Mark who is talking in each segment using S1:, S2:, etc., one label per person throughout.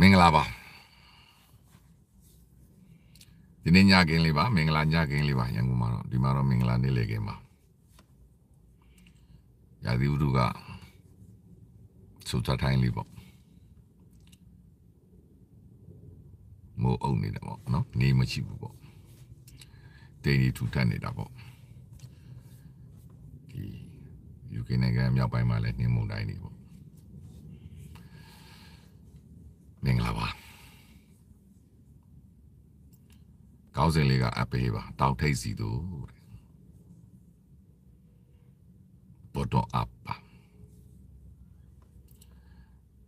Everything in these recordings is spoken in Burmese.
S1: မင်္ဂလာပါဒီနေ့ညခင်းလေးပါမင်္ဂလာညခင်းလေးပါရန်ကုန်မှာတော့ဒီမှာတော့မင်္ဂလာနေ့လေခင်းပါရာသီဥတုကစူတာထိုင်းလေးပေါ့မိုးအုံနေတာပေါ့နော်နေမရှိဘူးပေါ့တိမ်ကြီးထူထပ်နေတာပေါ့ဒီ UK နိုင်ငံမြောက်ပိုင်းမှာလည်းနှင်းမုန်တိုင်းနေပေါ့မင်္ဂလာပါကောင်းစဉ်လေးကအပေးပါတောင်ထိပ်စီသူပေါ်တော့အပ်ပါ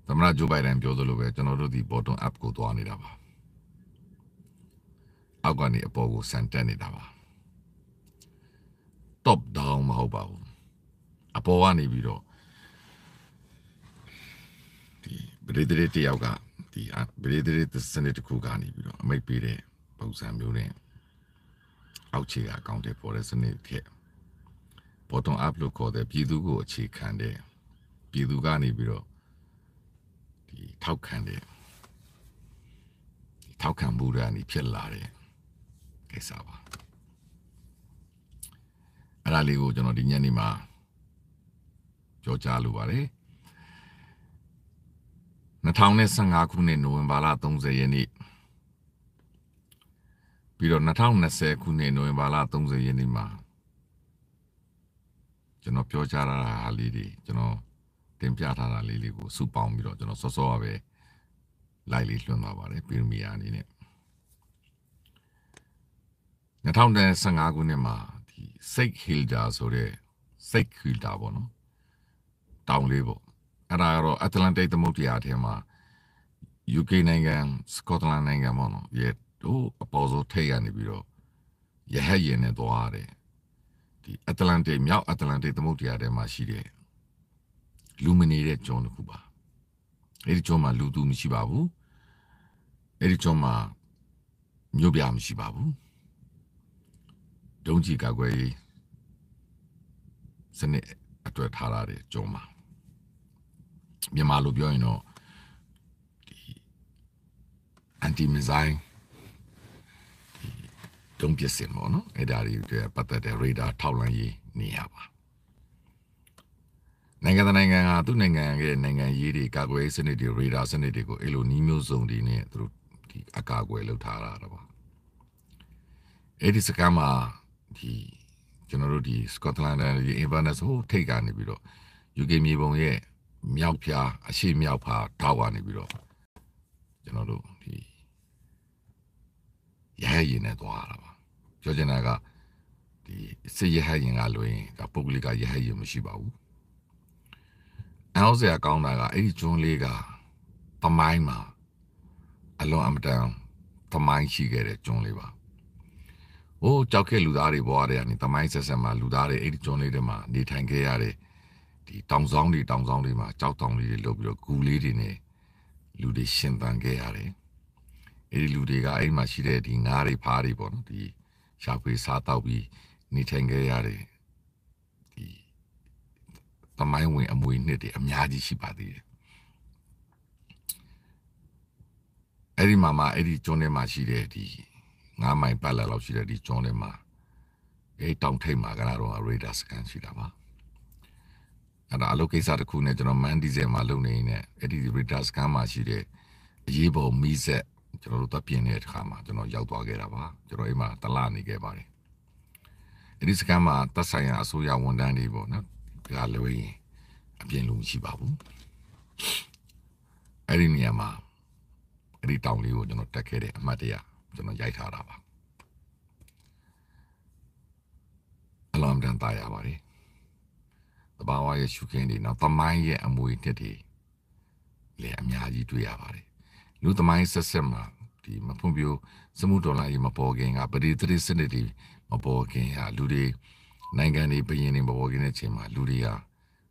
S1: သမရဂျိုဘိုင်ဒန်ပြောသလိုပဲကျွန်တော်တို့ဒီ bottom up ကိုသွားနေတာပါအောက်ကနေအပေါ်ကိုဆန်တက်နေတာပါ top down မဟုတ်ပါဘူးအပေါ်ကနေပြီးတော့ဒီပရိသေတယောက်ကဒီဗီဒီယိုစနစ်တစ်ခုကနေပြီးတော့အမိတ်ပေးတဲ့ပုံစံမျိုးနဲ့အောက်ခြေကအကောင့်တွေပေါ်တဲ့စနစ်ထက် bottom up လို့ခေါ်တဲ့ပြည်သူကို အခြေခံတဲ့ပြည်သူကနေပြီးတော့ဒီထောက်ခံတဲ့ထောက်ခံမှုတွေကနေဖြစ်လာတဲ့ကိစ္စပါအဲ့ဒါလေးကိုကျွန်တော်ဒီညနေမှာကြောကြားလိုပါတယ်2015ခုနှစ်နိုဝင်ဘာလ30ရက်နေ့ပြီးတော့2020ခုနှစ်နိုဝင်ဘာလ30ရက်နေ့မှာကျွန်တော်ပြောကြားထားတာလေးတွေကျွန်တော်တင်ပြထားတာလေးတွေကိုစုပေါင်းပြီးတော့ကျွန်တော်စောစောပဲလိုက်လေးလွှင့်သွားပါတယ်ပီရမီယာအနေနဲ့2015ခုနှစ်မှာဒီစိတ်ဟီလ်ဂျာဆိုတဲ့စိတ်ဟီလ်တာပေါ့နော်တောင်လေးပေါ့အဲ့ဒါကတော့ Atlantic သမုဒ္ဒရာထဲမှာ UK နိုင်ငံ Scotland နိုင်ငံပေါ့နော်ရေတို့အပေါ်ဆုံးထိတ်ရနေပြီးတော့ရဟတ်ရင်နဲ့သွားရတယ်ဒီ Atlantic မြောက် Atlantic သမုဒ္ဒရာထဲမှာရှိတဲ့လူမနေတဲ့ကျွန်းတစ်ခုပါအဲ့ဒီကျွန်းမှာလူသူမရှိပါဘူးအဲ့ဒီကျွန်းမှာမြို့ပြမရှိပါဘူးဒုံးကြီးကာကွယ်ရေးစနစ်အတွက်ထားရတဲ့ကျွန်းမှာမြန်မာလိုပြောရင်တော့ဒီ anti missile တုံးပစ်စင်ပေါ့နော်အဲ့ဒါတွေပတ်သက်တဲ့ radar ထောက်လှမ်းရေးနေရပါနိုင်ငံတကာနိုင်ငံဟာသူ့နိုင်ငံရဲ့နိုင်ငံရေးတွေကာကွယ်ရေးစနစ်တွေရေဒါစနစ်တွေကိုအဲ့လိုနှီးမျိုးစုံတွေနဲ့သူတို့ဒီအကာအကွယ်လုပ်ထားတာတော့ပါအဲ့ဒီစကမ်းမှာဒီကျွန်တော်တို့ဒီ Scotland ဒီ Inverness ဟိုထိတ်ကနေပြီးတော့ UK မြေပုံရဲ့မြောက်ဖျားအရှိမြောက်ဖျားထောက်ကနေပြီးတော့ကျွန်တော်တို့ဒီရဟရင်နဲ့သွားတာပါပြောချင်တာကဒီစစ်ရဟရင်ကလွင်ကပုဂ္ဂလိကရဟရင်မရှိပါဘူးအဲဟုတ်စရာကောင်းတာကအဲ့ဒီကျွန်းလေးကသမိုင်းမှာအလွန်အမတန်သမိုင်းရှိခဲ့တဲ့ကျွန်းလေးပါ။အိုးကြောက်ခဲ့လူသားတွေဘဝတွေကနေသမိုင်းဆက်ဆက်မှာလူသားတွေအဲ့ဒီကျွန်းလေးတွေမှာနေထိုင်ခဲ့ရတဲ့ဒီတောင်ဆောင်တွေတောင်ဆောင်တွေမှာကြောက်တောင်လေးတွေလုပ်ပြီးတော့ကူလေးတွေနဲ့လူတွေရှင်သန်ခဲ့ရတယ်အဲဒီလူတွေကအဲ့မှာရှိတဲ့ဒီငါးတွေဖားတွေပေါ့နော်ဒီရှာဖွေစားတောက်ပြီးနေထိုင်ခဲ့ရတယ်ဒီတမိုင်းဝင် အမွေနှစ်တွေအများကြီးရှိပါသေးတယ်အဲ့ဒီမှာမှအဲ့ဒီကျွန်းထဲမှာရှိတဲ့ဒီငါးမိုင်ပတ်လည်လောက်ရှိတဲ့ဒီကျွန်းထဲမှာအဲ့တောင်ထိပ်မှာကတော့ရေဒါစကန်ရှိတာပါအဲ့ဒါအလုပ်ကိစ္စတစ်ခုနဲ့ကျွန်တော်မန်ဒီဇယ်မှာလုပ်နေနေအဲ့ဒီ radar scan မှာရှိတဲ့အရေးပေါ်မီးဆက်ကျွန်တော်တို့တပ်ပြင်တဲ့အခါမှာကျွန်တော်ရောက်သွားခဲ့တာပါကျွန်တော်အိမ်မှာတလနေခဲ့ပါတယ်အဲ့ဒီစကန်မှာတပ်ဆိုင်ရာအစိုးရဝန်ထမ်းတွေပေါ့နော်ဒါလွေရင်အပြင်လူမရှိပါဘူးအဲ့ဒီနေရာမှာအဲ့ဒီတောင်လေးကိုကျွန်တော်တက်ခဲ့တဲ့အမှတ်တရကျွန်တော်ရိုက်ထားတာပါအလောင်းတန်တာရပါတယ်တဘာဝရဲ့ရှုခင်းတွေနောက်သမိုင်းရဲ့အမွေအနှစ်တွေလည်းအများကြီးတွေ့ရပါတယ်လူသမိုင်းဆက်ဆက်မှာဒီမဖွံ့ဖြိုးစမှုဒေါ်လာကြီးမပေါ်ခင်ကပရိသတ်စနစ်တွေမပေါ်ခင်ကလူတွေနိုင်ငံတွေဘယင်တွေမပေါ်ခင်တဲ့အချိန်မှာလူတွေက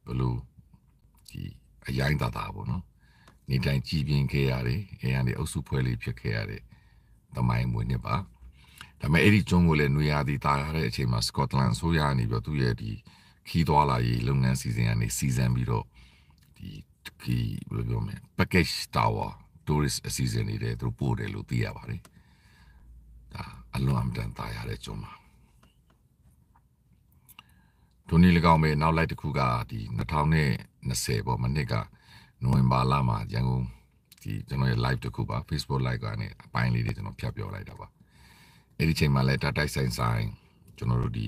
S1: ဘလို့ဒီအရိုင်းသာသာပေါ့နော်နေတိုင်းကြည်ပြင်းခဲ့ရတယ်အဲရနေအုပ်စုဖွဲ့လေးဖြစ်ခဲ့ရတယ်သမိုင်းဝင်နှစ်ပါဒါပေမဲ့အဲ့ဒီကျွန်းကိုလည်းနွေရာသီတာရတဲ့အချိန်မှာစကော့တလန်ဆိုရနေပြီးတော့သူ့ရဲ့ဒီခီးသွားလာရေးလုပ်ငန်းစီစဉ်ကနေစီစဉ်ပြီးတော့ဒီခီးဘယ်လိုပြောမလဲ package tower tourist အစီအစဉ်တွေတဲ့သူတို့ပို့တယ်လို့သိရပါတယ်ဒါအလွန်အမတန်တာယာတဲ့ကျွန်းပါဒုနီလကောင်ပဲနောက်လိုက်တစ်ခုကဒီ2020ပေါ့မနစ်ကနိုဝင်ဘာလမှာရန်ကုန်ဒီကျွန်တော်ရဲ့ live တစ်ခုပါ Facebook live ကနေအပိုင်းလေးတွေကျွန်တော်ဖြတ်ပြောလိုက်တာပါအဲ့ဒီချိန်မှာလည်း data ဆိုင်ဆိုင် ကျွန်တော်တို့ဒီ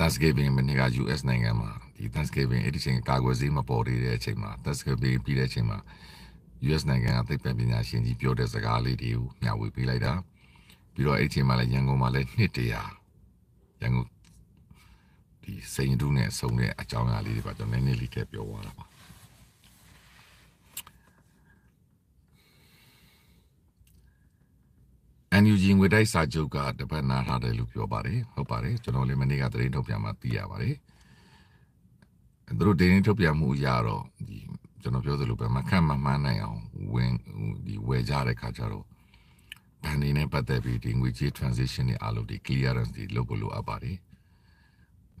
S1: Thanksgiving မနေ့က US နိုင်ငံမှာဒီ Thanksgiving အဲ့ဒီချိန်ကာကွယ်ဆေးမပေါ်သေးတဲ့အချိန်မှာ Thanksgiving ပြီးတဲ့အချိန်မှာ US နိုင်ငံကသိပ္ပံပညာရှင်ကြီးပြောတဲ့စကားလေးတွေကိုမျှဝေပေးလိုက်တာ ပြီးတော့အဲ့ဒီချိန်မှာလည်းရန်ကုန်မှာလည်းနှစ်တရာရန်ကုန်ဒီစိန်တူးနဲ့ဆုံတဲ့အကြောင်းအရာလေးတွေပါကျွန်တော်နည်းနည်းလေးထည့်ပြောသွားတာပါ NUG ငွေတိုက်စာချုပ်ကတပတ်နာထားတယ်လို့ပြောပါတယ်ဟုတ်ပါတယ်ကျွန်တော်လည်းမနေ့ကသတင်းထုတ်ပြန်မှသိရပါတယ်သူတို့ဒေရင်ထုတ်ပြန်မှုအရတော့ဒီကျွန်တော်ပြောသလိုပဲမခန့်မမှန်းနိုင်အောင်ဝင်ဒီဝယ်ကြတဲ့ခါကျတော့ဘဏ်တွေနဲ့ပတ်သက်ပြီးဒီငွေကြေး transition တွေအလုပ်တွေ clearance တွေလုပ်ဖို့လိုအပ်ပါတယ်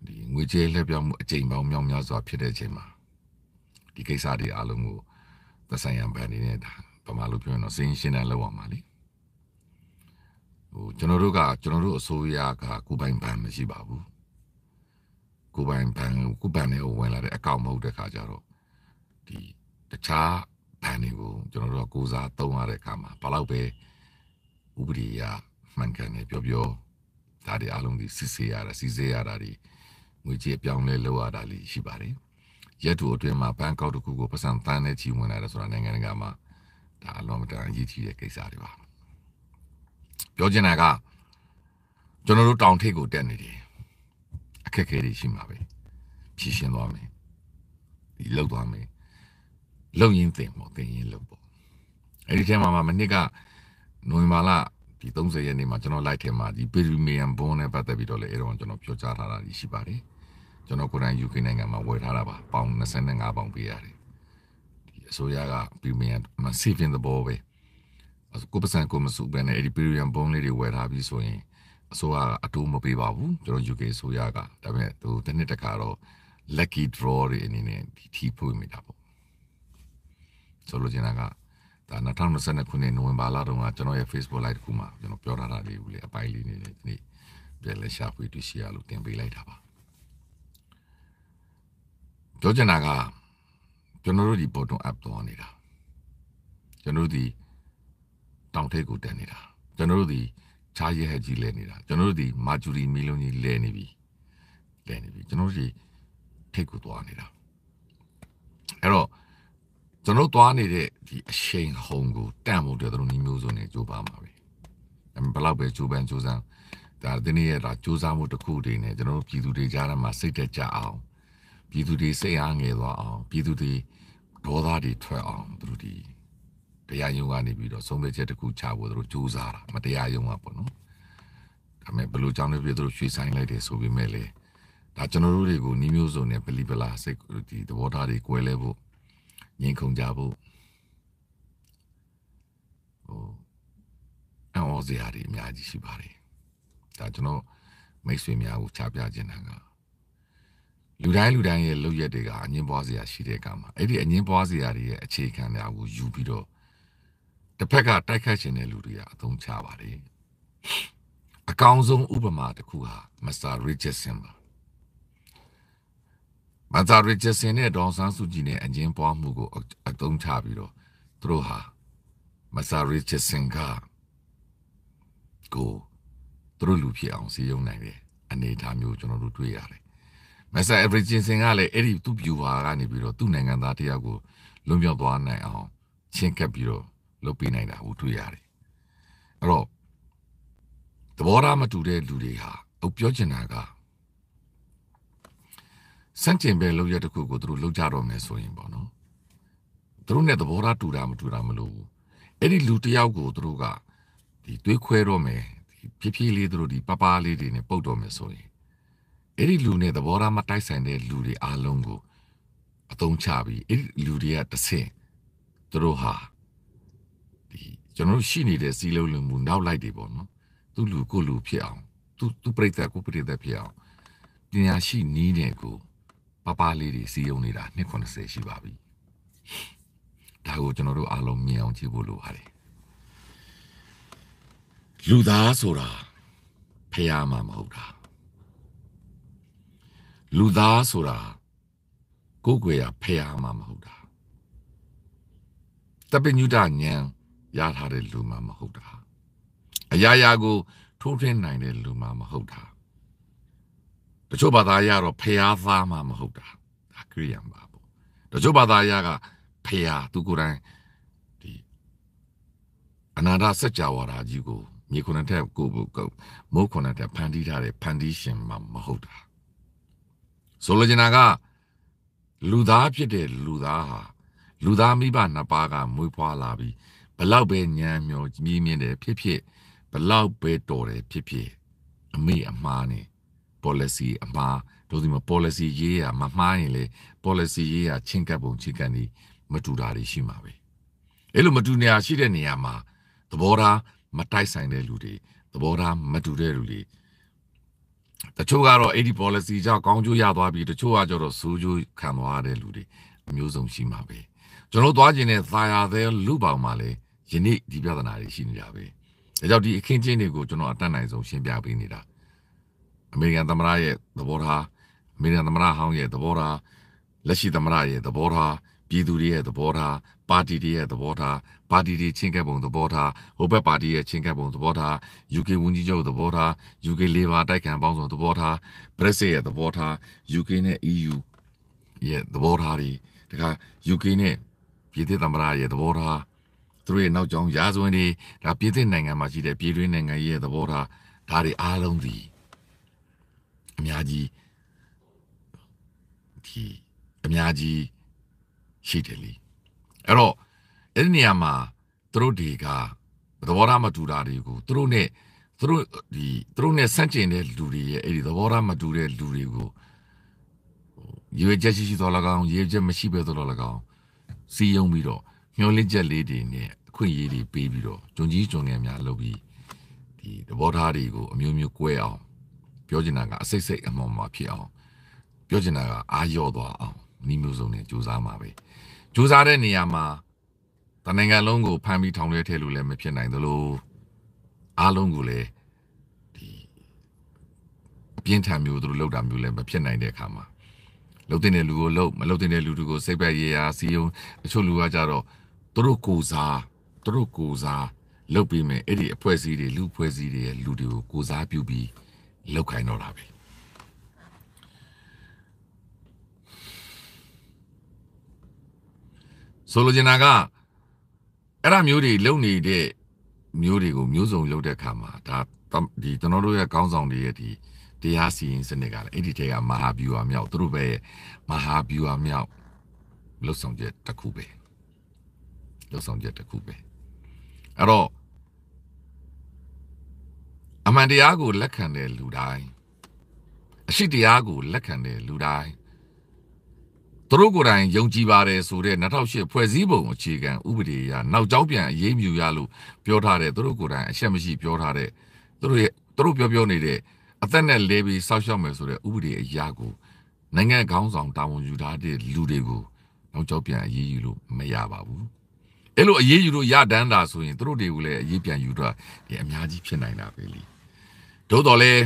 S1: ဒီငွေကြေးလှည့်ပြောင်းမှုအကြိမ်ပေါင်းမြောက်များစွာဖြစ်တဲ့အချိန်မှာဒီကိစ္စတွေအလုံးကိုသက်ဆိုင်ရာဘဏ်တွေနဲ့ဗမာလိုပြောရင်တော့စင်းရှင်းတန်းလောက်အောင်ပါလေဟိုကျွန်တော်တို့ကကျွန်တော်တို့အစိုးရကကိုပိုင်ဘဏ်မရှိပါဘူးကိုပိုင်ဘဏ်ကိုပိုင်နဲ့ဝင်လာတဲ့အကောင့်မဟုတ်တဲ့ခါကျတော့ဒီတခြားဘဏ်တွေကိုကျွန်တော်တို့ကကိုစားသုံးရတဲ့အခါမှာဘာလို့ပဲဥပဒေရမှန်ကန်နေပြောပြောဒါတွေအလုံးဒီစစ်ဆေးရတာစစ်ဆေးရတာတွေငွေကြေးအပြောင်းလဲလုပ်ရတာတွေရှိပါတယ်ရက်တူအတွင်းမှာဘဏ်ကောက်တစ်ခုကိုပတ်စံတန်းနဲ့ချီဝင်လာတယ်ဆိုတာနိုင်ငံတကာမှာဒါအလုံးမတန်အရေးကြီးတဲ့ကိစ္စတွေပါပြောချင်တာကကျွန်တော်တို့တောင်ထိပ်ကိုတက်နေတယ်အခက်အခဲတွေရှိမှာပဲဖြည့်ရှင်းသွားမယ်ဒီလောက်သွားမယ်လုံရင်တင်ပေါ့တင်ရင်လုံပေါ့အဲ့ဒီထဲမှာမှမနှစ်ကနိုဝင်ဘာလဒီ30ရက်နေ့မှာကျွန်တော် live ထဲမှာဒီ Premium Bond နဲ့ပတ်သက်ပြီးတော့လည်းအဲ့တော့ကျွန်တော်ပြောကြားထားတာရှိပါတယ်ကျွန်တော်ကိုယ်တိုင် UK နိုင်ငံမှာဝယ်ထားတာပါပေါင်25ပေါင်ပေးရတယ်ဒီအစိုးရက Premium မှာ saving သဘောပဲကိုပစံကိုမစုပဲနဲ့အဲ့ဒီ premium bond လေးတွေဝယ်ထားပြီးဆိုရင်အစိုးရကအတိုးမပေးပါဘူးကျွန်တော် UK အစိုးရကဒါပေမဲ့သူတစ်နှစ်တခါတော့ lucky draw တွေအနေနဲ့ဒီထီဖွေးမိတာပေါ့ဆိုလိုချင်တာကဒါ2022ခုနှစ်နိုဝင်ဘာလတုန်းကကျွန်တော်ရဲ့ Facebook Live တစ်ခုမှာကျွန်တော်ပြောထားတာလေးဦးလေးအပိုင်းလေးနေနေဒီနေ့ပြန်လဲရှာဖွေတွေ့ရှိရလို့တင်ပေးလိုက်တာပါပြောချင်တာကကျွန်တော်တို့ဒီ bottom up သွားနေတာကျွန်တော်တို့ဒီတောင်ထိပ်ကိုတက်နေတာကျွန်တော်တို့ဒီချားရဲဟက်ကြီးလဲနေတာကျွန်တော်တို့ဒီမာဂျူရီမီလုံးကြီးလဲနေပြီလဲနေပြီကျွန်တော်တို့ဒီထိတ်ကိုသွားနေတာအဲ့တော့ကျွန်တော်သွားနေတဲ့ဒီအရှိန်ဟုန်ကိုတန့်ဖို့တဲ့သူတို့ညီမျိုးစုံနဲ့ကြိုးပါမှာပဲဘယ်လောက်ပဲကြိုးပမ်းကြိုးစားဒါဒီနေ့ရတာကြိုးစားမှုတစ်ခုတည်းနဲ့ကျွန်တော်တို့ပြည်သူတွေကြားထဲမှာစိတ်တက်ကြအောင် ပြည်သူတွေစိတ်အားငယ်သွားအောင်ပြည်သူတွေဒေါသတွေထွက်အောင်သူတို့ဒီတရားရုံးကနေပြီးတော့ဆုံးဖြတ်ချက်တစ်ခုချဖို့သူတို့ကြိုးစားတာမတရားရုံးကပေါ့နော်ဒါပေမဲ့ဘယ်လိုကြောင့်လဲပြသူတို့ရွှေဆိုင်လိုက်တယ်ဆိုပေမဲ့လေဒါကျွန်တော်တို့တွေကိုနှီးမျိုးစုံနဲ့ပလီပလာစိတ်ဒီသဘောထားတွေကွဲလဲဖို့ငြင်းခုန်ကြဖို့ဟိုအော်ဇာရီအများကြီးရှိပါတယ်ဒါကျွန်တော်မိတ်ဆွေများကိုချပြခြင်းတာကလူတိုင်းလူတိုင်းရဲ့လုပ်ရက်တွေကအငင်းပွားစရာရှိတဲ့အခါမှာအဲ့ဒီအငင်းပွားစရာတွေရဲ့အခြေခံတွေကိုယူပြီးတော့တစ်ဖက်ကတိုက်ခတ်ရှင်တဲ့လူတွေကအသုံးချပါတယ်အကောင်းဆုံးဥပမာတစ်ခုဟာမစ္စတာရစ်ချတ်ဆင်ပါမစ္စတာရစ်ချတ်ဆင်နဲ့ဒေါ်ဆန်းစုကြည်နဲ့အငင်းပွားမှုကိုအသုံးချပြီးတော့သူတို့ဟာမစ္စတာရစ်ချတ်ဆင်ကကိုသူတို့လူဖြစ်အောင်စည်းရုံးနိုင်တယ်အနေအထားမျိုးကျွန်တော်တို့တွေ့ရတယ်မစ္စတာအဗရီဂျင်ဆင်ကလည်းအဲ့ဒီသူ့ viewer ကနေပြီးတော့သူ့နိုင်ငံသားတယောက်ကိုလွန်မြောက်သွားနိုင်အောင်ချင်းကပ်ပြီးတော့လုပ်ပေးနိုင်တာကိုတွေ့ရတယ်အဲ့တော့သဘောထားမတူတဲ့လူတွေဟာအခုပြောချင်တာကစန့်ကျင်ဘက်လောက်ရတဲ့ခုကိုသူတို့လောက်ကြတော့မယ်ဆိုရင်ပေါ့နော်သူတို့နဲ့သဘောထားတူတာမတူတာမလို့အဲ့ဒီလူတယောက်ကိုသူတို့ကဒီတွေးခွဲတော့မယ်ဒီဖြည်းဖြည်းလေးသူတို့ဒီပပလေးတွေနဲ့ပုတ်တော့မယ်ဆိုရင်အဲ့ဒီလူနဲ့သဘောထားမတိုက်ဆိုင်တဲ့လူတွေအားလုံးကိုအသုံးချပြီးအဲ့ဒီလူတွေကတဆင့်သူတို့ဟာကျွန်တော်တို့ရှိနေတဲ့စီလုံးလုံမှုနောက်လိုက်တွေပေါ့နော် သူ့လူကိုလူဖြစ်အောင်သူသူပြိတ္တကိုပြိတ္တဖြစ်အောင်တင်ညာရှိနီးတဲ့ကိုပပလေးတွေစီယုံနေတာ290ရှိပါပြီဒါကိုကျွန်တော်တို့အားလုံးမြင်အောင်ကြည့်ဖို့လိုပါတယ်လူသားဆိုတာဖះမှာမဟုတ်တာလူသားဆိုတာကိုယ်ွယ်ရဖះမှာမဟုတ်တာတပညုတဉဏ်ရထားတဲ့လူမှမဟုတ်တာအရာရာကိုထိုးထွင်းနိုင်တဲ့လူမှမဟုတ်တာတချို့ဘာသာရတော့ဖျားသားမှမဟုတ်တာဒါခရိယံပါပေါ့တချို့ဘာသာရကဖျားသူကိုယ်တိုင်ဒီအနာဒစัจ java ရာကြီးကိုမြေခုနှစ်ထက်ကိုကိုမိုးခုနှစ်ထက်ဖန်တီးထားတဲ့ဖန်တီးရှင်မှမဟုတ်တာဆိုလိုချင်တာကလူသားဖြစ်တဲ့လူသားဟာလူသားမိဘနှစ်ပါးကမွေးဖွားလာပြီးဘလောက်ပဲညံမျောမြည်မြင့်တယ်ဖြစ်ဖြစ်ဘလောက်ပဲတော်တယ်ဖြစ်ဖြစ်အမိအမှားနဲ့ policy အမှားတို့ဒီမှာ policy ရေးရမမှားရင်လေ policy ရေးရချင်းကပ်ပုံချင်းကန်ဒီမတူတာတွေရှိမှာပဲအဲ့လိုမတူနေရရှိတဲ့နေရာမှာသဘောထားမတိုက်ဆိုင်တဲ့လူတွေသဘောထားမတူတဲ့လူတွေတချို့ကတော့အဲ့ဒီ policy ကြောင့်ကောင်းကျိုးရသွားပြီတချို့ကကြတော့ဆိုးကျိုးခံသွားတဲ့လူတွေအမျိုးစုံရှိမှာပဲကျွန်တော်သွားကျင်တဲ့သာယာသေးလူပေါင်းမှာလည်းယနေ့ဒီပြဿနာတွေရှိနေတာပဲဒါကြောင့်ဒီအခင်းကျင်းတွေကိုကျွန်တော်အတတ်နိုင်ဆုံးရှင်းပြပေးနေတာအမေရိကန်သမ္မတရဲ့သဘောထားအမေရိကန်သမ္မတဟောင်းရဲ့သဘောထားလက်ရှိသမ္မတရဲ့သဘောထားပြည်သူတွေရဲ့သဘောထားပါတီတွေရဲ့သဘောထားပါတီတွေချင်းကပ်ပုံသဘောထားဟိုဘက်ပါတီရဲ့ချင်းကပ်ပုံသဘောထား UK ဝန်ကြီးချုပ်သဘောထား UK Labour တိုက်ခံပေါင်းစုံသဘောထား Brexit ရဲ့သဘောထား UK နဲ့ EU ရဲ့သဘောထားတွေဒါက UK နဲ့ပြည်သူ့သမ္မတရဲ့သဘောထားသူတို့ရဲ့နောက်ကြောင်ရာဇဝင်တွေဒါပြည်သစ်နိုင်ငံမှာရှိတဲ့ပြည်တွင်းနိုင်ငံရဲ့သဘောထားဒါတွေအားလုံးဒီအများကြီးဒီအများကြီးရှိတယ်လေအဲ့တော့အဲ့ဒီနေရာမှာသူတို့တွေကသဘောထားမတူတာတွေကိုသူတို့နဲ့သူတို့ဒီသူတို့နဲ့ဆန့်ကျင်တဲ့လူတွေရဲ့အဲ့ဒီသဘောထားမတူတဲ့လူတွေကိုရွေချက်ရှိရှိသော်၎င်းရွေချက်မရှိပဲသော်၎င်းစီယုံပြီးတော့မျောလင့်ချက်လေးတွေနဲ့အခွင့်အရေးတွေပေးပြီးတော့ဂျွန်ကြီးဂျွန်ငယ်များလုပ်ပြီးဒီသဘောထားတွေကိုအမျိုးမျိုးကွဲအောင်ပြောချင်တာကအစိတ်စိတ်အမှောင်မှဖြစ်အောင်ပြောချင်တာကအာရော့သွားအောင်နီးမျိုးစုံနဲ့ကြိုးစားမှာပဲကြိုးစားတဲ့နေရာမှာတနိုင်ငံလုံးကိုဖမ်းပြီးထောင်ထဲထည့်လို့လည်းမဖြစ်နိုင်သလိုအားလုံးကိုလည်းဒီပြင်းထန်မျိုးသူတို့လောက်တာမျိုးလည်းမဖြစ်နိုင်တဲ့အခါမှာလှုပ်တဲ့လူကိုလှုပ်မလှုပ်တဲ့လူတွေကိုစိတ်ပဲရေရာစီယုံတချို့လူကကြတော့သူတို့ကိုစားသူတို့ကိုစားလုပ်ပြီးမယ်အဲ့ဒီအဖွဲ့အစည်းတွေလူအဖွဲ့အစည်းတွေလူတွေကိုကိုစားပြုပြီးလောက်ခိုင်းတော့လာပြီဆိုလိုချင်တာကအဲ့ဒါမျိုးတွေလုပ်နေတဲ့မျိုးတွေကိုမျိုးစုံလုပ်တဲ့အခါမှာဒါဒီကျွန်တော်တို့ရဲ့ကောင်းဆောင်တွေရဲ့ဒီတရားစီရင်စနစ်ကလည်းအဲ့ဒီထဲကမဟာဗျူဟာမြောက်သူတို့ပဲမဟာဗျူဟာမြောက်လှုပ်ဆောင်ချက်တစ်ခုပဲလှုပ်ဆောင်ချက်တစ်ခုပဲအဲ့တော့အမှန်တရားကို လက်ခံတဲ့လူတိုင်းအရှိတရားကိုလက်ခံတဲ့လူတိုင်းသူတို့ကိုယ်တိုင်ယုံကြည်ပါတယ်ဆိုတဲ့2008ဖွဲ့စည်းပုံအခြေခံဥပဒေအရနောက်ကြောင်းပြန်အရေးမြူရလို့ပြောထားတဲ့သူတို့ကိုယ်တိုင်အချက်မရှိပြောထားတဲ့သူတို့ရဲ့သူတို့ပြောပြောနေတဲ့အသက်နဲ့လဲပြီးစောက်ရှောက်မယ်ဆိုတဲ့ဥပဒေအရကိုနိုင်ငံခေါင်းဆောင်တာဝန်ယူထားတဲ့လူတွေကိုနောက်ကြောင်းပြန်အရေးယူလို့မရပါဘူးအဲ့လိုအရေးယူလို့ရတန်းတာဆိုရင်သူတို့တွေကိုလည်းအရေးပြန်ယူတာဒီအများကြီးဖြစ်နိုင်တာပဲလေသို့တော်လည်း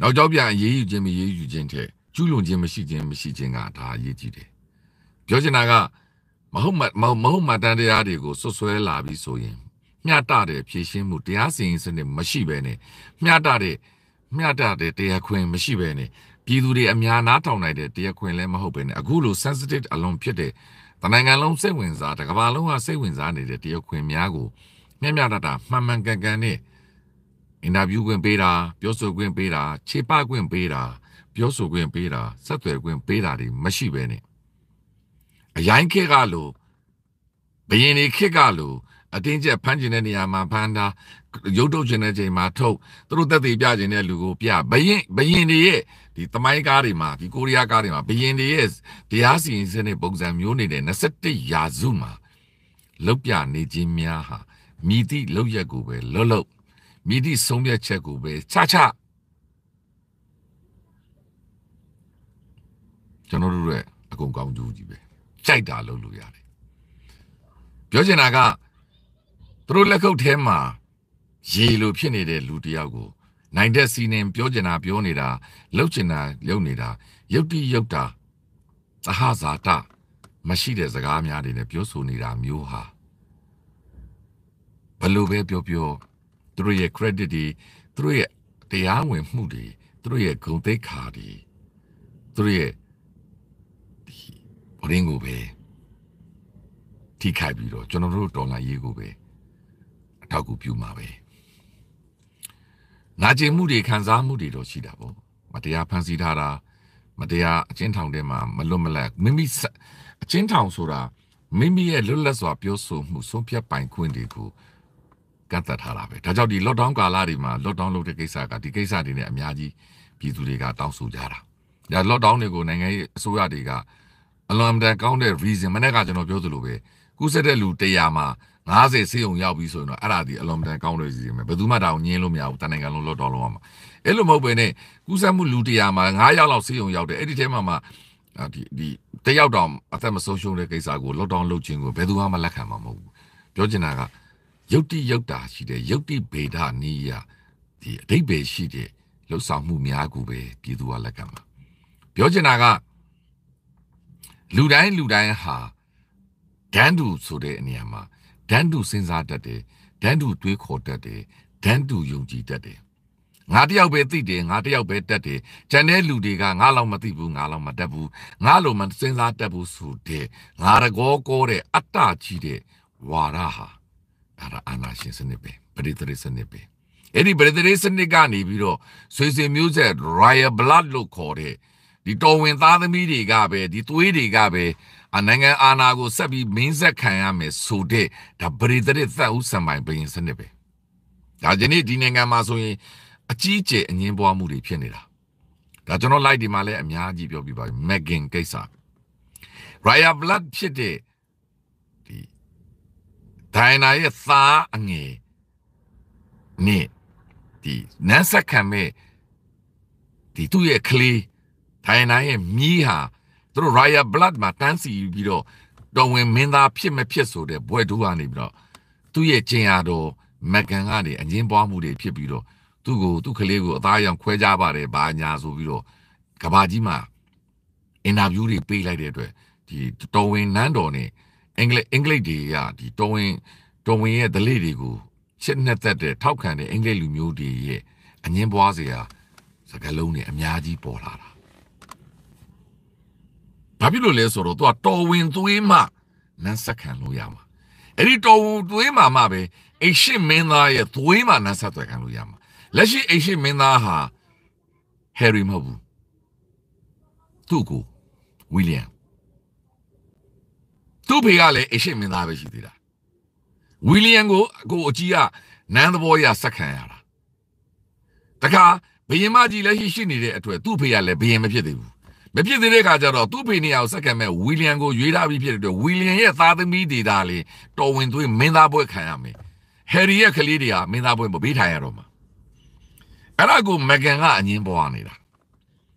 S1: နောက်ကြောက်ပြန်အရေးယူခြင်းမရေးယူခြင်းတဲ့ကျူးလွန်ခြင်းမရှိခြင်းမရှိခြင်းကဒါအရေးကြီးတယ်ပြောချင်တာကမဟုတ်မဟုတ်မတန်တရားတွေကိုဆွဆွဲလာပြီးဆိုရင်မျှတတဲ့ဖြည့်ရှင်းမှုတရားစီရင်စနစ်မရှိဘဲနဲ့မျှတတဲ့မျှတတဲ့တရားခွင်မရှိဘဲနဲ့ပြည်သူတွေအများနာထောင်နိုင်တဲ့တရားခွင်လည်းမဟုတ်ဘဲနဲ့အခုလို sensitive အလွန်ဖြစ်တဲ့တနိုင်ငံလုံးစိတ်ဝင်စားတကမ္ဘာလုံးကစိတ်ဝင်စားနေတဲ့တရုတ်ခွင်များကိုမျက်မျှတတမှန်မှန်ကန်ကန်နဲ့အင်တာဗျူးခွင့်ပေးတာ ပြောဆိုခွင့်ပေးတာခြေပခွင့်ပေးတာပြောဆိုခွင့်ပေးတာဆက်သွယ်ခွင့်ပေးတာတွေမရှိဘဲနဲ့အရင်ခေတ်ကလိုဘယင်တွေခေတ်ကလိုအတင်းကျပ်ဖမ်းကျင်တဲ့နေရာမှာဖမ်းတာရုပ်ထုတ်ခြင်းတဲ့ချိန်မှာထုတ်သူတို့တက်သေးပြခြင်းတဲ့လူကိုပြဘရင်ဘရင်တွေရဲ့ဒီသမိုင်းကားတွေမှာဒီကိုရီးယားကားတွေမှာဘရင်တွေရဲ့တရားစီရင်စနစ်ပုံစံမျိုးနေတဲ့27ရာစုမှာလောက်ပြနေခြင်းများဟာမိသည့်လောက်ရက်ကိုပဲလွတ်လွတ်မိသည့်ဆုံးဖြတ်ချက်ကိုပဲချချကျွန်တော်တို့ရဲ့အကုန်ကောင်းကျိုးကြီးပဲကြိုက်တာလုပ်လို့ရတယ်ပြောချင်တာကသူတို့လက်ခုပ်ထဲမှာရေလိုဖြစ်နေတဲ့လူတယောက်ကိုနိုင်တဲ့စီနင်ပြောကျင်တာပြောနေတာလှုပ်ကျင်တာလှုပ်နေတာယုတ်တိယုတ်တာသဟဇာတမရှိတဲ့စကားများတွေနဲ့ပြောဆိုနေတာမျိုးဟာဘလို့ပဲပြောပြောသူတို့ရဲ့ credit တွေသူတို့ရဲ့တရားဝင်မှုတွေသူတို့ရဲ့ဂုဏ်သိက္ခာတွေသူတို့ရဲ့ဒီဘရင်းကိုပဲထိခိုက်ပြီးတော့ကျွန်တော်တို့တော်လာရေးကိုပဲအထောက်အကူပြုမှာပဲနာကျင်မှုတွေခံစားမှုတွေတော့ရှိတာပေါ့မတရားဖန်ဆီးထားတာမတရားအချင်းထောင်ထဲမှာမလွတ်မလပ်မိမိအချင်းထောင်ဆိုတာမိမိရဲ့လွတ်လပ်စွာပြောဆိုမှုဆုံးဖြတ်ပိုင်ခွင့်တွေကိုကန့်သတ်ထားတာပဲဒါကြောင့်ဒီ lockdown ကာလတွေမှာ lockdown လုပ်တဲ့ကိစ္စကဒီကိစ္စတွေနဲ့အများကြီးပြည်သူတွေကတောင်းဆိုကြတာဒါ lockdown တွေကိုနိုင်ငံရေးအစိုးရတွေကအလွန်အတန်ကောင်းတဲ့ reason မနေ့ကကျွန်တော်ပြောသလိုပဲကူးစက်တဲ့လူ100မှာ90စေးုံရောက်ပြီဆိုရင်တော့အဲ့ဒါဒီအလွန်တန်ကောင်းတဲ့စီစဉ်ပဲဘယ်သူမှတောင်ညင်းလို့မရဘူးတနိုင်ငံလုံးလော့တော်လုံးအောင်အဲ့လိုမဟုတ်ပဲနဲ့ကူးစက်မှုလူတရာမှာ9ရောက်လောက်စေးုံရောက်တယ်အဲ့ဒီထဲမှာမှဒီဒီတယောက်တောင်အသက်မဆုံးရှုံးတဲ့ကိစ္စကိုလော့တောင်းလုပ်ခြင်းကိုဘယ်သူမှမလက်ခံမှာမဟုတ်ဘူးပြောချင်တာကယုတ်တိယုတ်တာရှိတယ်ယုတ်တိဗေဒနိယဒီအတိတ်ပဲရှိတယ်လှုပ်ဆောင်မှုများကူပဲပြည်သူကလက်ခံမှာပြောချင်တာကလူတိုင်းလူတိုင်းဟာဒန်းတူဆိုတဲ့အနေအမှာဒန်းတူစဉ်းစားတတ်တယ်ဒန်းတူတွေးခေါ်တတ်တယ်ဒန်းတူယုံကြည်တတ်တယ်ငါတယောက်ပဲသိတယ်ငါတယောက်ပဲတတ်တယ်ဂျန်တဲ့လူတွေကငါလောက်မသိဘူးငါလောက်မတတ်ဘူးငါလိုမှစဉ်းစားတတ်ဘူးဆိုတဲ့ငါရကောကောတဲ့အတ္တကြီးတဲ့ဝါရဟာဒါရအာနာရှင်စနစ်ပဲပရိသရိစနစ်ပဲအဲ့ဒီပရိသရိစနစ်ကနေပြီးတော့ဆွေစင်မျိုးဆက် royal blood လို့ခေါ်တဲ့ဒီတော်ဝင်သားသမီးတွေကပဲဒီသွေးတွေကပဲအနိုင်ငံအာဏာကိုဆက်ပြီးမင်းဆက်ခံရမယ်ဆိုတဲ့ဒါပရိသတ်သက်ဥစံပိုင်ဘရင်စနစ်ပဲဒါဒီနေ့ဒီနိုင်ငံမှာဆိုရင်အကြီးအကျယ်အငင်းပွားမှုတွေဖြစ်နေတာဒါကျွန်တော်လိုက်ဒီမှာလည်းအများကြီးပြောပြပါမယ်မက်ကင်ကိစ္စ Raya Blood ဖြစ်တဲ့ဒီဒိုင်နာရဲ့သားအငယ်နဲ့ဒီနန်းဆက်ခံမဲ့ဒီသူ့ရဲ့ကလေးဒိုင်နာရဲ့မြီးဟာသူတို့ Raya Blood မှာတန်းစီပြီးတော့တော်ဝင်မင်းသားဖြစ်မဖြစ်ဆိုတဲ့ဘွဲ့တူကနေပြီးတော့သူ့ရဲ့ကျင်ရတော်မကန်ကနေအငင်းပွားမှုတွေဖြစ်ပြီးတော့သူ့ကိုသူ့ကလေးကိုအသားအရောင်ခွဲကြပါတယ်ဘာညာဆိုပြီးတော့ကဘာကြီးမှာအင်တာဗျူးတွေပေးလိုက်တဲ့အတွက်ဒီတော်ဝင်နန်းတော်နဲ့အင်္ဂလိပ်အင်္ဂလိပ်တွေကဒီတော်ဝင်တော်ဝင်ရဲ့ဒလိတွေကိုချစ်နှက်သက်တဲ့ထောက်ခံတဲ့အင်္ဂလိပ်လူမျိုးတွေရဲ့အငင်းပွားစရာစကားလုံးတွေအများကြီးပေါ်လာတာဘာဖြစ်လို့လဲဆိုတော့သူကတော်ဝင်သွေးမှနန်းဆက်ခံလို့ရမှာအဲ့ဒီတော်ဝင်သွေးမှမှပဲအိရှိမင်းသားရဲ့သွေးမှနန်းဆက်သွေးခံလို့ရမှာလက်ရှိအိရှိမင်းသားဟာဟယ်ရီမဟုတ်ဘူးသူ့ကိုဝီလျံသူ့ဖေကလည်းအိရှိမင်းသားပဲရှိသေးတာဝီလျံကိုကိုအကြီးကနန်းသဘောရဆက်ခံရတာတခါဘယင်မကြီးလက်ရှိရှိနေတဲ့အတွက်သူ့ဖေကလည်းဘယင်မဖြစ်သေးဘူးမဖြစ်သေးတဲ့ခါကျတော့သူ့ဖေနေရာကိုစက္ကန့်မဲ့ဝီလျံကိုရွေးထားပြီးဖြစ်တဲ့အတွက်ဝီလျံရဲ့သားသမီးဒေတာလေးတော်ဝင်သွေးမင်းသားပွဲခံရမယ်ဟယ်ရီရဲ့ကလေးတွေကမင်းသားပွဲမပေးထိုင်ရတော့မှာအဲ့ဒါကိုမကန်ကအငင်းပွားနေတာ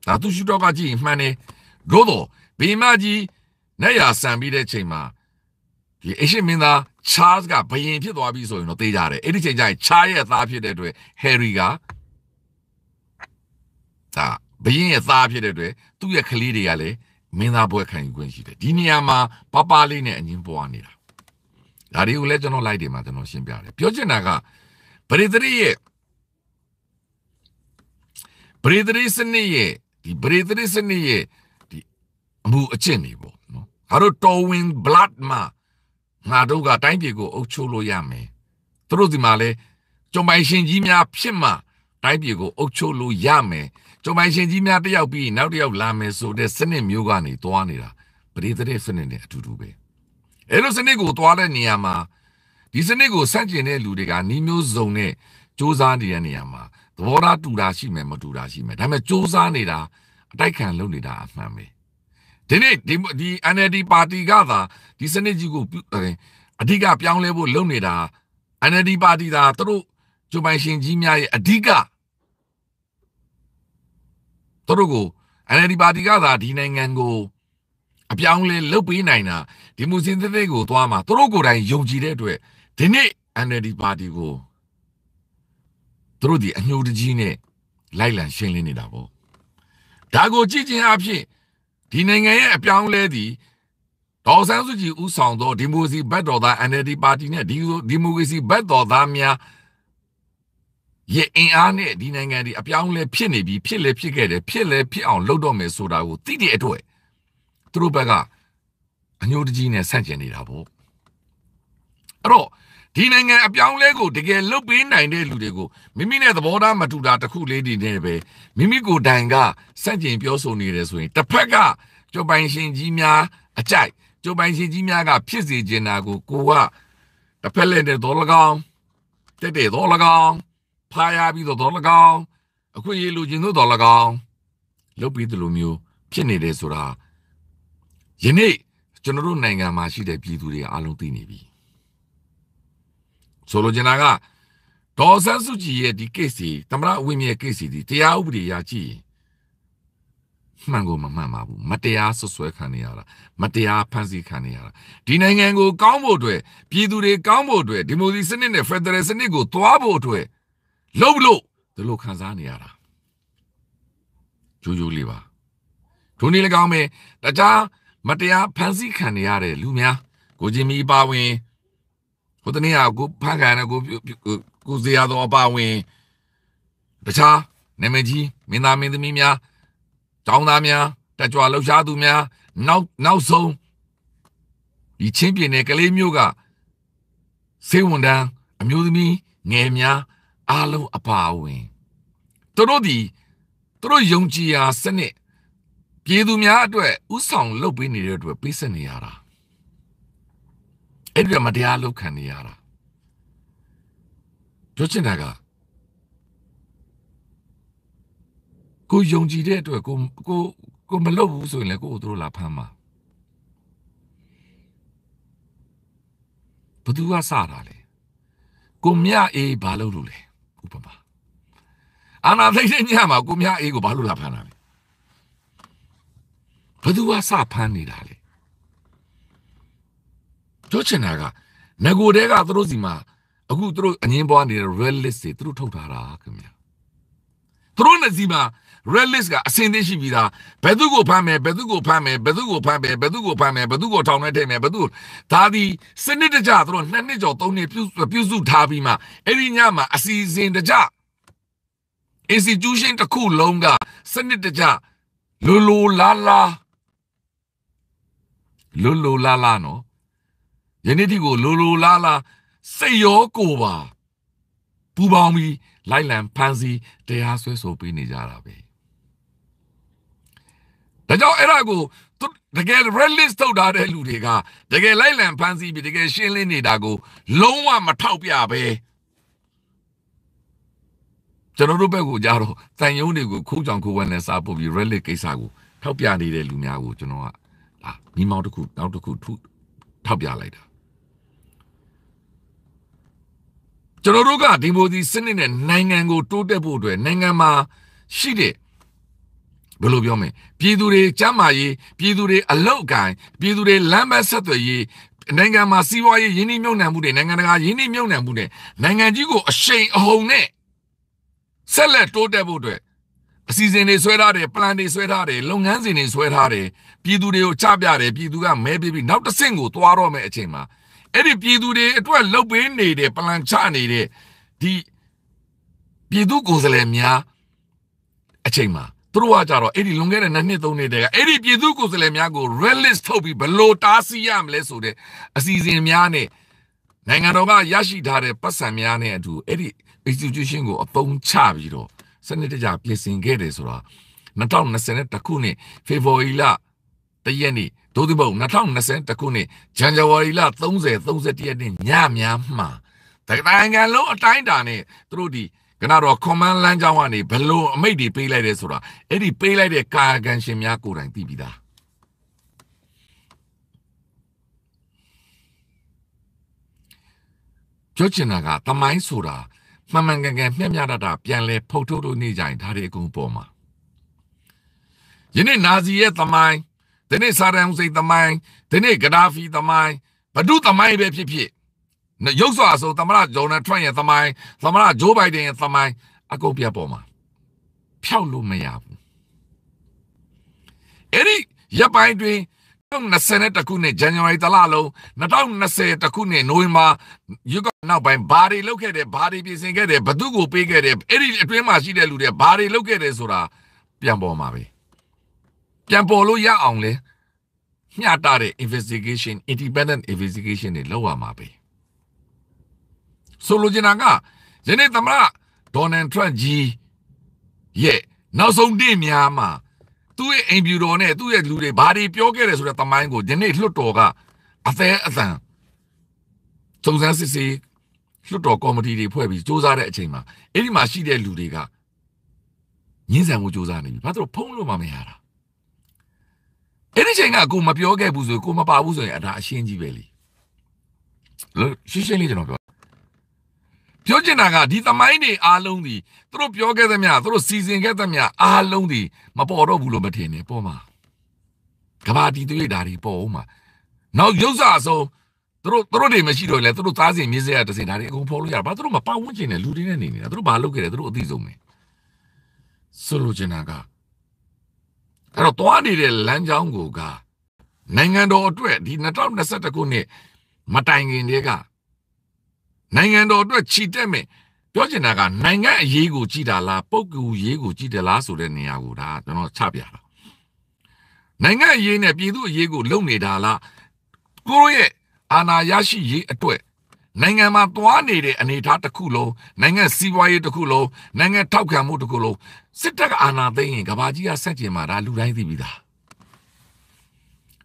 S1: ဒါသူရှူတော့ကကြည့်မှန်တယ်ဒို့တော့ဘီမကြီးနဲ့ရဆန်ပြီးတဲ့ချိန်မှာဒီအရှင်မင်းသား Charles ကဘယင်ဖြစ်သွားပြီဆိုရင်တော့သိကြတယ်အဲ့ဒီချိန်ကျရင် Charles ရဲ့သားဖြစ်တဲ့အတွက် Harry ကဒါဘရင်ရဲ့သားဖြစ်တဲ့အတွက်သူ့ရဲ့ကလေးတွေကလည်းမင်းသားဘွဲခံယူခွင့်ရှိတယ်ဒီနေရာမှာပပလေးနဲ့အငင်းပွားနေတာဒါတွေကိုလည်းကျွန်တော်လိုက်တယ်မှာကျွန်တော်ရှင်းပြတယ်ပြောချင်တာကပရိသတ်ရဲ့ပရိသတ်စနစ်ရဲ့ဒီပရိသတ်စနစ်ရဲ့ဒီအမှုအကျင့်တွေပေါ့နော်ငါတို့တော်ဝင် blood မှာငါတို့ကတိုင်းပြည်ကိုအုပ်ချုပ်လို့ရမယ်သူတို့ဒီမှာလဲကြုံပိုင်ရှင်ကြီးများဖြစ်မှာ တိုင်းပြည်ကိုအုပ်ချုပ်လို့ရမယ်ကျုံပိုင်ရှင်ကြီးများတယောက်ပြီးနောက်တယောက်လာမယ်ဆိုတဲ့စနစ်မျိုးကနေတွားနေတာပရိသတ်စနစ်နဲ့အတူတူပဲအဲ့လိုစနစ်ကိုတွားတဲ့နေရာမှာဒီစနစ်ကိုဆန့်ကျင်တဲ့လူတွေကနှီးမျိုးစုံနဲ့စူးစမ်းနေတဲ့နေရာမှာသဘောထားတူတာရှိမယ်မတူတာရှိမယ်ဒါပေမဲ့စူးစမ်းနေတာအတိုက်ခံလုပ်နေတာအမှန်ပဲဒီနေ့ဒီဒီ NLD ပါတီကသာဒီစနစ်ကြီးကိုအဓိကပြောင်းလဲဖို့လုပ်နေတာ NLD ပါတီသာသူတို့ဂျိုဘိုင်ရှင်ကြီးများရဲ့အဓိကသူတို့ကို NLD ပါတီကသာဒီနိုင်ငံကိုအပြောင်းလဲလုပ်ပေးနိုင်တာဒီမူစင်သစ်တွေကိုသွားမှာသူတို့ကိုယ်တိုင်ယုံကြည်တဲ့အတွက်ဒီနေ့ NLD ပါတီကိုသူတို့ဒီအညှိုးတကြီးနဲ့လိုက်လံရှင်းလင်းနေတာပေါ့ဒါကိုကြည့်ခြင်းအဖြစ်ဒီနိုင်ငံရဲ့အပြောင်းလဲသည်ဒေါ်ဆန်းစုကြည်ဦးဆောင်သောဒီမိုကရေစီဘက်တော်သား NLD ပါတီနဲ့ဒီဒီမိုကရေစီဘက်တော်သားများရအင်အားနဲ့ဒီနိုင်ငံတွေအပြောင်းလဲဖြစ်နေပြီးဖြစ်လဲဖြစ်ခဲ့တယ်ဖြစ်လဲဖြစ်အောင်လုပ်တော့မယ်ဆိုတာကိုသိတဲ့အတွက်သူတို့ဘက်ကအညိုတကြီးနဲ့ဆန့်ကျင်နေတာပေါ့အဲ့တော့ဒီနိုင်ငံအပြောင်းလဲကိုတကယ်လုပ်ပေးနိုင်တဲ့လူတွေကိုမိမိနဲ့သဘောထားမတူတာတခုလေးတည်းနဲ့ပဲမိမိကိုယ်တိုင်ကဆန့်ကျင်ပြောဆိုနေတယ်ဆိုရင်တစ်ဖက်ကကျော်ပိုင်ရှင်ကြီးများအကြိုက်ကျော်ပိုင်ရှင်ကြီးများကဖြစ်စေချင်တာကို ကိုကတစ်ဖက်လက်နဲ့တော်၎င်းတက်တဲ့တော်၎င်းဖာရပြီးတော့တော်၎င်းအခွင့်အရေးလိုချင်သောတော်၎င်းလုပ်ပြီးသလိုမျိုး ဖြစ်နေတယ်ဆိုတာယနေ့ကျွန်တော်တို့နိုင်ငံမှာရှိတဲ့ပြည်သူတွေအားလုံးသိနေပြီဆိုလိုချင်တာကဒေါ်ဆန်းစုကြည်ရဲ့ဒီ case ဒီသမရအဝင်းရဲ့ case ဒီတရားဥပဒေအရကြည့်မှန်ကိုမမှန်ပါဘူးမတရားဆွဆွဲခံနေရတာမတရားဖန်ဆီးခံနေရတာဒီနိုင်ငံကိုကောင်းဖို့အတွက်ပြည်သူတွေကောင်းဖို့အတွက်ဒီမိုကရေစီစနစ်နဲ့ဖက်ဒရယ်စနစ်ကိုသွားဖို့အတွက်လှုပ်လို့ဒီလိုခံစားနေရတာဂျိုးဂျိုးလေးပါဒုနည်း၎င်းပဲတခြားမတရားဖန်ဆီးခံနေရတဲ့လူများကိုချင်းမီပါဝင်ဟိုတနေ့ကကိုဖန်ခံရကိုကိုဇေယျတော်အပါဝင်တခြားနာမည်ကြီးမင်းသားမင်းသမီးများကျောင်းသားများတက်ကြွလှူရှားသူများနောက်နောက်ဆုံးဒီချင်းပြည်နယ်ကလေးမျိုးကစေဝန်တန်းအမျိုးသမီးငယ်များအားလုံးအပါအဝင်သူတို့ဒီသူတို့ယုံကြည်ရာစနစ်ပြည်သူများအတွက်ဥဆောင်လုပ်ပေးနေတဲ့အတွက်ပေးဆက်နေရတာအဲ့ဒီမတရားလုပ်ခံနေရတာပြောချင်တာကကိုယုံကြည်တဲ့အတွက်ကိုကိုကိုမလုပ်ဘူးဆိုရင်လည်းကိုကိုတို့လာဖမ်းမှာဘသူကစတာလဲကိုမြအေးဘာလုပ်လို့လဲဥပမာအာနာသိတဲ့ညမှာကိုမြအေးကိုဘာလို့လာဖမ်းတာလဲဘသူကစဖမ်းနေတာလဲတို့ချင်တာကငကိုတဲကသူတို့စီမှာအခုသူတို့အငင်းပွားနေတဲ့ realist တွေသူတို့ထုတ်ထားတာခင်ဗျာသူတို့နဲ့စီမှာ red list ကအစင်းသိရှိပြီးသားဘယ်သူကိုဖမ်းမယ်ဘယ်သူကိုဖမ်းမယ်ဘယ်သူကိုဖမ်းမယ်ဘယ်သူကိုဖမ်းမယ်ဘယ်သူကိုထောင်ထဲထည့်မယ်ဘယ်သူဒါဒီစနစ်တကျသူတို့နှစ်နှစ်ကျော်သုံးနှစ်ပြုပြုစုထားပြီးမှအဲ့ဒီညမှာအစီအစဉ်တကျ institution တစ်ခုလုံးကစနစ်တကျလိုလိုလားလားလိုလိုလားလားနော်ယနေ့ဒီကိုလိုလိုလားလားစိတ်ရောကိုယ်ပါပူပေါင်းပြီးလိုက်လံဖန်စီတရားဆွဲဆိုပေးနေကြတာပဲ။ဒါကြောင့်အဲ့ဒါကိုတကယ် red list ထုတ်ထားတဲ့လူတွေကတကယ်လိုက်လံဖန်ဆီးပြီးတကယ်ရှင်းလင်းနေတာကိုလုံးဝမထောက်ပြပဲကျွန်တော်တို့ဘက်ကိုကြတော့တန်ယုံတွေကိုခိုးကြောင်ခိုးဝမ်းနဲ့စာပုတ်ပြီး red list ကိစ္စကိုထောက်ပြနေတဲ့လူများကိုကျွန်တော်ကဒါမိမောက်တစ်ခုနောက်တစ်ခုထုထောက်ပြလိုက်တာကျွန်တော်တို့ကဒီမိုဒီစနစ်နဲ့နိုင်ငံကိုတိုးတက်ဖို့အတွက်နိုင်ငံမှာ ရှိတဲ့ဘယ်လိုပြောမလဲပြည်သူတွေကျမ်းမာရေးပြည်သူတွေအလောက်ကန်ပြည်သူတွေလမ်းမဆက်သွယ်ရေးနိုင်ငံမှာစီးပွားရေးယင်းနှိမ့်ညွန့်နှံမှုတွေနိုင်ငံတကာယင်းနှိမ့်ညွန့်နှံမှုတွေနိုင်ငံကြီးကိုအရှိန်အဟုန်နဲ့ဆက်လက်တိုးတက်ဖို့အတွက်အစီအစဉ်တွေဆွဲထားတယ် plan တွေဆွဲထားတယ်လုပ်ငန်းစဉ်တွေဆွဲထားတယ်ပြည်သူတွေကိုချပြတယ်ပြည်သူကမဲပေးပြီးနောက်တစ်ဆင့်ကိုသွားတော့မယ့်အချိန်မှာအဲ့ဒီပြည်သူတွေအတွက်လှုပ်ပေးနေတယ် plan ချနေတဲ့ဒီပြည်သူကိုယ်စားလှယ်များအချိန်မှာသူတို့ကကြတော့အဲ့ဒီလွန်ခဲ့တဲ့နှစ်နှစ်သုံးနှစ်တည်းကအဲ့ဒီပြည်သူကိုယ်စားလှယ်များကို red list ထုတ်ပြီးဘလို့တားဆီးရမလဲဆိုတဲ့အစီအစဉ်များနဲ့နိုင်ငံတော်ကရရှိထားတဲ့ပတ်စံများနဲ့အတူအဲ့ဒီ institution ကိုအသုံးချပြီးတော့စနစ်တကျပြင်ဆင်ခဲ့တယ်ဆိုတာ2021ခုနှစ်ဖေဖော်ဝါရီလ1ရက်နေ့ဒို့ဒီပုံ2021ခုနှစ်ဇန်နဝါရီလ30 31ရက်နေ့ညများမှာတိုင်းငံလုံးအတိုင်းအတာနဲ့သူတို့ဒီကနတော့ command လမ်းကြောင်းကနေဘလို့အမိတ်တွေပေးလိုက်တယ်ဆိုတာအဲ့ဒီပေးလိုက်တဲ့ကာယကံရှင်များကိုယ်တိုင်သိပြီးသားပြောချင်တာကတမိုင်းဆိုတာမှန်မှန်ကန်ကန်မျက်မျှတတပြန်လဲဖုတ်ထုတ်လို့နေကြရင်ဒါတွေအကုန်ပေါ်မှာယနေ့နာဇီရဲ့တမိုင်းဒီနေ့စာဒမ်ဟူစိန်တမိုင်းဒီနေ့ဂဒါဖီတမိုင်းဘဒုတမိုင်းပဲဖြစ်ဖြစ်ရုပ်စွာဆိုသမရဂျုံနဲ့ထွက်ရင်သမိုင်းသမရဂျိုးဘိုက်ဒန်ရဲ့သမိုင်းအကုန်ပြတ်ပေါ်မှာဖြောက်လို့မရဘူးအဲ့ဒီရပိုင်းတွင်2021ခုနှစ်ဇန်နဝါရီတလလုံး2020တခုနှစ်နိုဝင်ဘာရွက်ကနောက်ပိုင်းဘာတွေလုပ်ခဲ့တယ်ဘာတွေပြင်ဆင်ခဲ့တယ်ဘသူကိုပေးခဲ့တယ်အဲ့ဒီအတွင်းမှာရှိတဲ့လူတွေဘာတွေလုပ်ခဲ့တယ်ဆိုတာပြန်ပေါ်မှာပဲပြန်ပေါ်လို့ရအောင်လေမျှတတဲ့ investigation independent investigation တွေလုပ်ရမှာပဲဆိုလိုချင်တာကယနေ့သမရဒေါ်နယ်ထရန့်ကြီးရဲ့နောက်ဆုံးနေ့များမှာသူ့ရဲ့အိမ်ပြူတော်နဲ့သူ့ရဲ့လူတွေဘာတွေပြောခဲ့တယ်ဆိုတဲ့သမိုင်းကိုယနေ့လွှတ်တော်ကအသေးအသံစုံစမ်းစစ်ဆေးလွှတ်တော်ကော်မတီတွေဖွဲ့ပြီးစ조사တဲ့အချိန်မှာအဲ့ဒီမှာရှိတဲ့လူတွေကညှဉ်းဆန်မှုစ조사နေပြီဘာလို့ဖုံးလို့မမရတာအဲ့ဒီချိန်ကကိုမပြောခဲ့ဘူးဆိုကိုမပါဘူးဆိုရင်အဒါအရှင်းကြီးပဲလေလို့ရှင်းရှင်းလေးကျွန်တော်ပြောပြောချင်တာကဒီသမိုင်းတွေအားလုံးဒီသူတို့ပြောခဲ့သမျှသူတို့စီစဉ်ခဲ့သမျှအားလုံးဒီမပေါ်တော့ဘူးလို့မထင်နဲ့ပေါ်မှာကဘာတီတွေ့တာတွေပေါ်အောင်မှာနောက်ရုပ်စာအဆုံးသူတို့သူတို့တွေမရှိတော့လဲသူတို့သားစဉ်မြေစရာတစင်ဒါတွေအကုန်ဖော်လို့ရပါသူတို့မပါဝင်ချင်တဲ့လူတွေနဲ့နေနေတာသူတို့မလုပ်ခဲ့တယ်သူတို့အသိဆုံးပဲဆိုလိုချင်တာကအဲ့တော့တွားနေတဲ့လမ်းကြောင်းကိုကနိုင်ငံတော်အတွက်ဒီ2021ခုနှစ်မတိုင်ခင်တည်းကနိုင်ငံတော်အတွက်ခြိတက်မယ်ပြောချင်တာကနိုင်ငံအရေးကိုကြည့်တာလားပုဂ္ဂိုလ်ရေးကိုကြည့်တယ်လားဆိုတဲ့နေရာကိုဒါကျွန်တော်ချပြတာနိုင်ငံအရေးနဲ့ပြည်သူအရေးကိုလုပ်နေတာလားကိုယ့်ရဲ့အာဏာရရှိရေးအတွက်နိုင်ငံမှာသွားနေတဲ့အနေအထားတစ်ခုလုံးနိုင်ငံစီးပွားရေးတစ်ခုလုံးနိုင်ငံထောက်ခံမှုတစ်ခုလုံးစစ်တပ်ကအာဏာသိမ်းရင်ကဘာကြီးကဆက်ကျင်မှာဒါလူတိုင်းသိပြီးသား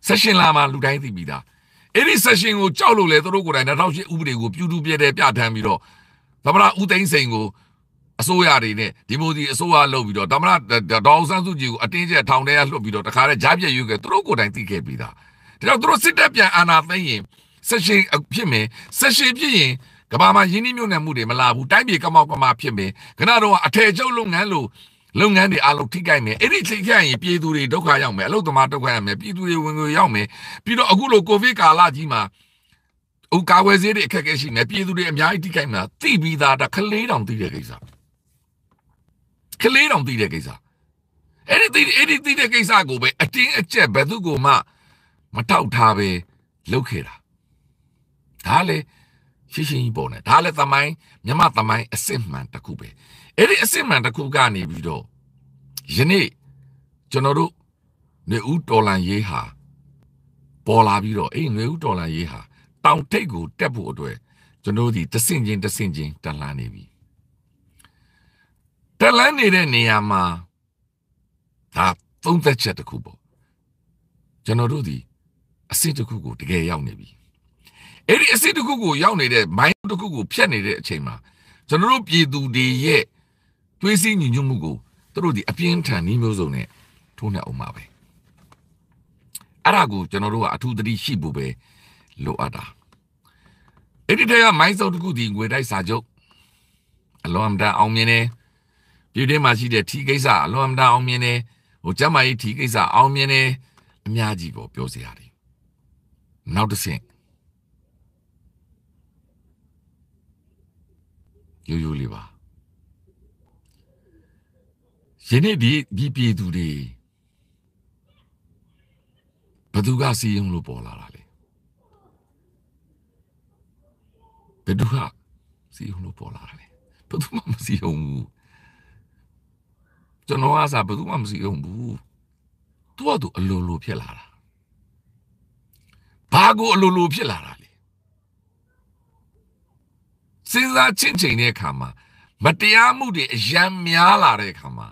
S1: ဆက်ရှင်လာမှာလူတိုင်းသိပြီးသားအဲ့ဒီ session ကိုကြောက်လို့လေသူတို့ကိုယ်တိုင်2008ဥပဒေကိုပြူတူပြဲတဲ့ပြဋ္ဌာန်းပြီးတော့သမရဦးသိန်းစိန်ကိုအစိုးရတွေနဲ့ဒီမိုဒီအစိုးရလုပ်ပြီးတော့သမရဒေါအောင်ဆန်းစုကြည်ကိုအတင်းကျပ်ထောင်ထဲကလွှတ်ပြီးတော့တခါတည်းကြားပြည့်ယူခဲ့သူတို့ကိုယ်တိုင်သိခဲ့ပြီးသားဒါကြောင့်သူတို့စစ်တပ်ပြန်အာဏာသိမ်းရင် session ဖြစ်မယ် session ဖြစ်ရင်ကဘာမှာရင်းနှီးမြှုပ်နှံမှုတွေမလာဘူးတိုင်းပြည်ကမောက်ကမာဖြစ်မယ်ခဏတော့အထယ်ကျုပ်လုပ်ငန်းလို့လုပ်ငန်းတွေအလုပ်ထိကိုက်မယ်အဲ့ဒီချိန်ကျရင်ပြည်သူတွေဒုက္ခရောက်မယ်အလုပ်သမားဒုက္ခရောက်မယ်ပြည်သူတွေဝင်ငွေရောက်မယ်ပြီးတော့အခုလိုကိုဗစ်ကာလကြီးမှာဟိုကာဝယ်ဆေးတွေအခက်အခဲရှိမယ်ပြည်သူတွေအများကြီးထိကိုက်မှာသိပြီးသားဒါခလေးတောင်သိတဲ့ကိစ္စခလေးတောင်သိတဲ့ကိစ္စအဲ့ဒီအဲ့ဒီသိတဲ့ကိစ္စကိုပဲအတင်းအကျပ်ဘယ်သူကမှမတောက်ထားပဲလုပ်ခဲ့တာဒါလေရှင်းရှင်းကြီးပေါ်နေဒါလေသမိုင်းမြမသမိုင်းအစစ်မှန်တစ်ခုပဲအဲ့ဒီအစစ်မှန်တစ်ခုကနေပြီးတော့ယနေ့ကျွန်တော်တို့နေဦးတော်လန်ရေးဟာပေါ်လာပြီးတော့အဲ့နေဦးတော်လန်ရေးဟာတောင်ထိပ်ကိုတက်ဖို့အတွက်ကျွန်တော်ဒီတဆင့်ချင်းတဆင့်ချင်းတက်လာနေပြီတက်လာနေတဲ့နေရာမှာဒါသုံးသက်ချက်တစ်ခုပေါ့ကျွန်တော်တို့ဒီအစစ်တစ်ခုကိုတကယ်ရောက်နေပြီအဲ့ဒီအစစ်တစ်ခုကိုရောက်နေတဲ့မိုင်းတစ်ခုကိုဖြတ်နေတဲ့အချိန်မှာကျွန်တော်တို့ပြည်သူတွေရဲ့သွေးစည်းညီညွတ်မှုကိုသူတို့ဒီအပြင်းထန်နည်းမျိုးစုံနဲ့ထိုးနှက်အောင်ပါပဲအဲ့ဒါကိုကျွန်တော်တို့ကအထူးသတိရှိဖို့ပဲလိုအပ်တာအဲ့ဒီတည်းကမိုင်းစုံတစ်ခုဒီငွေတိုက်စာချုပ်အလွန်တန်အောင်မြင်တယ်ပြည်တွင်းမှာရှိတဲ့ ठी ကိစ္စအလွန်တန်အောင်မြင်တယ်ဟိုကျမကြီး ठी ကိစ္စအောင်မြင်တယ်အများကြီးကိုပြောစရာတယ်နောက်တစ်ဆင့်ရိုးရိုးလေးပါယနေ့ဒီဒီပြည်သူတွေဘသူကစီရင်လို့ပေါ်လာတာလဲဘသူကစီရင်လို့ပေါ်လာတာလဲဘသူမှမစီရင်ဘူးကျွန်တော်ကစားဘသူမှမစီရင်ဘူးသူကသူအလိုလိုဖြစ်လာတာဘာကိုအလိုလိုဖြစ်လာတာလဲစဉ်းစားချင်းချိန်တဲ့အခါမှာမတရားမှုတွေအယံများလာတဲ့အခါမှာ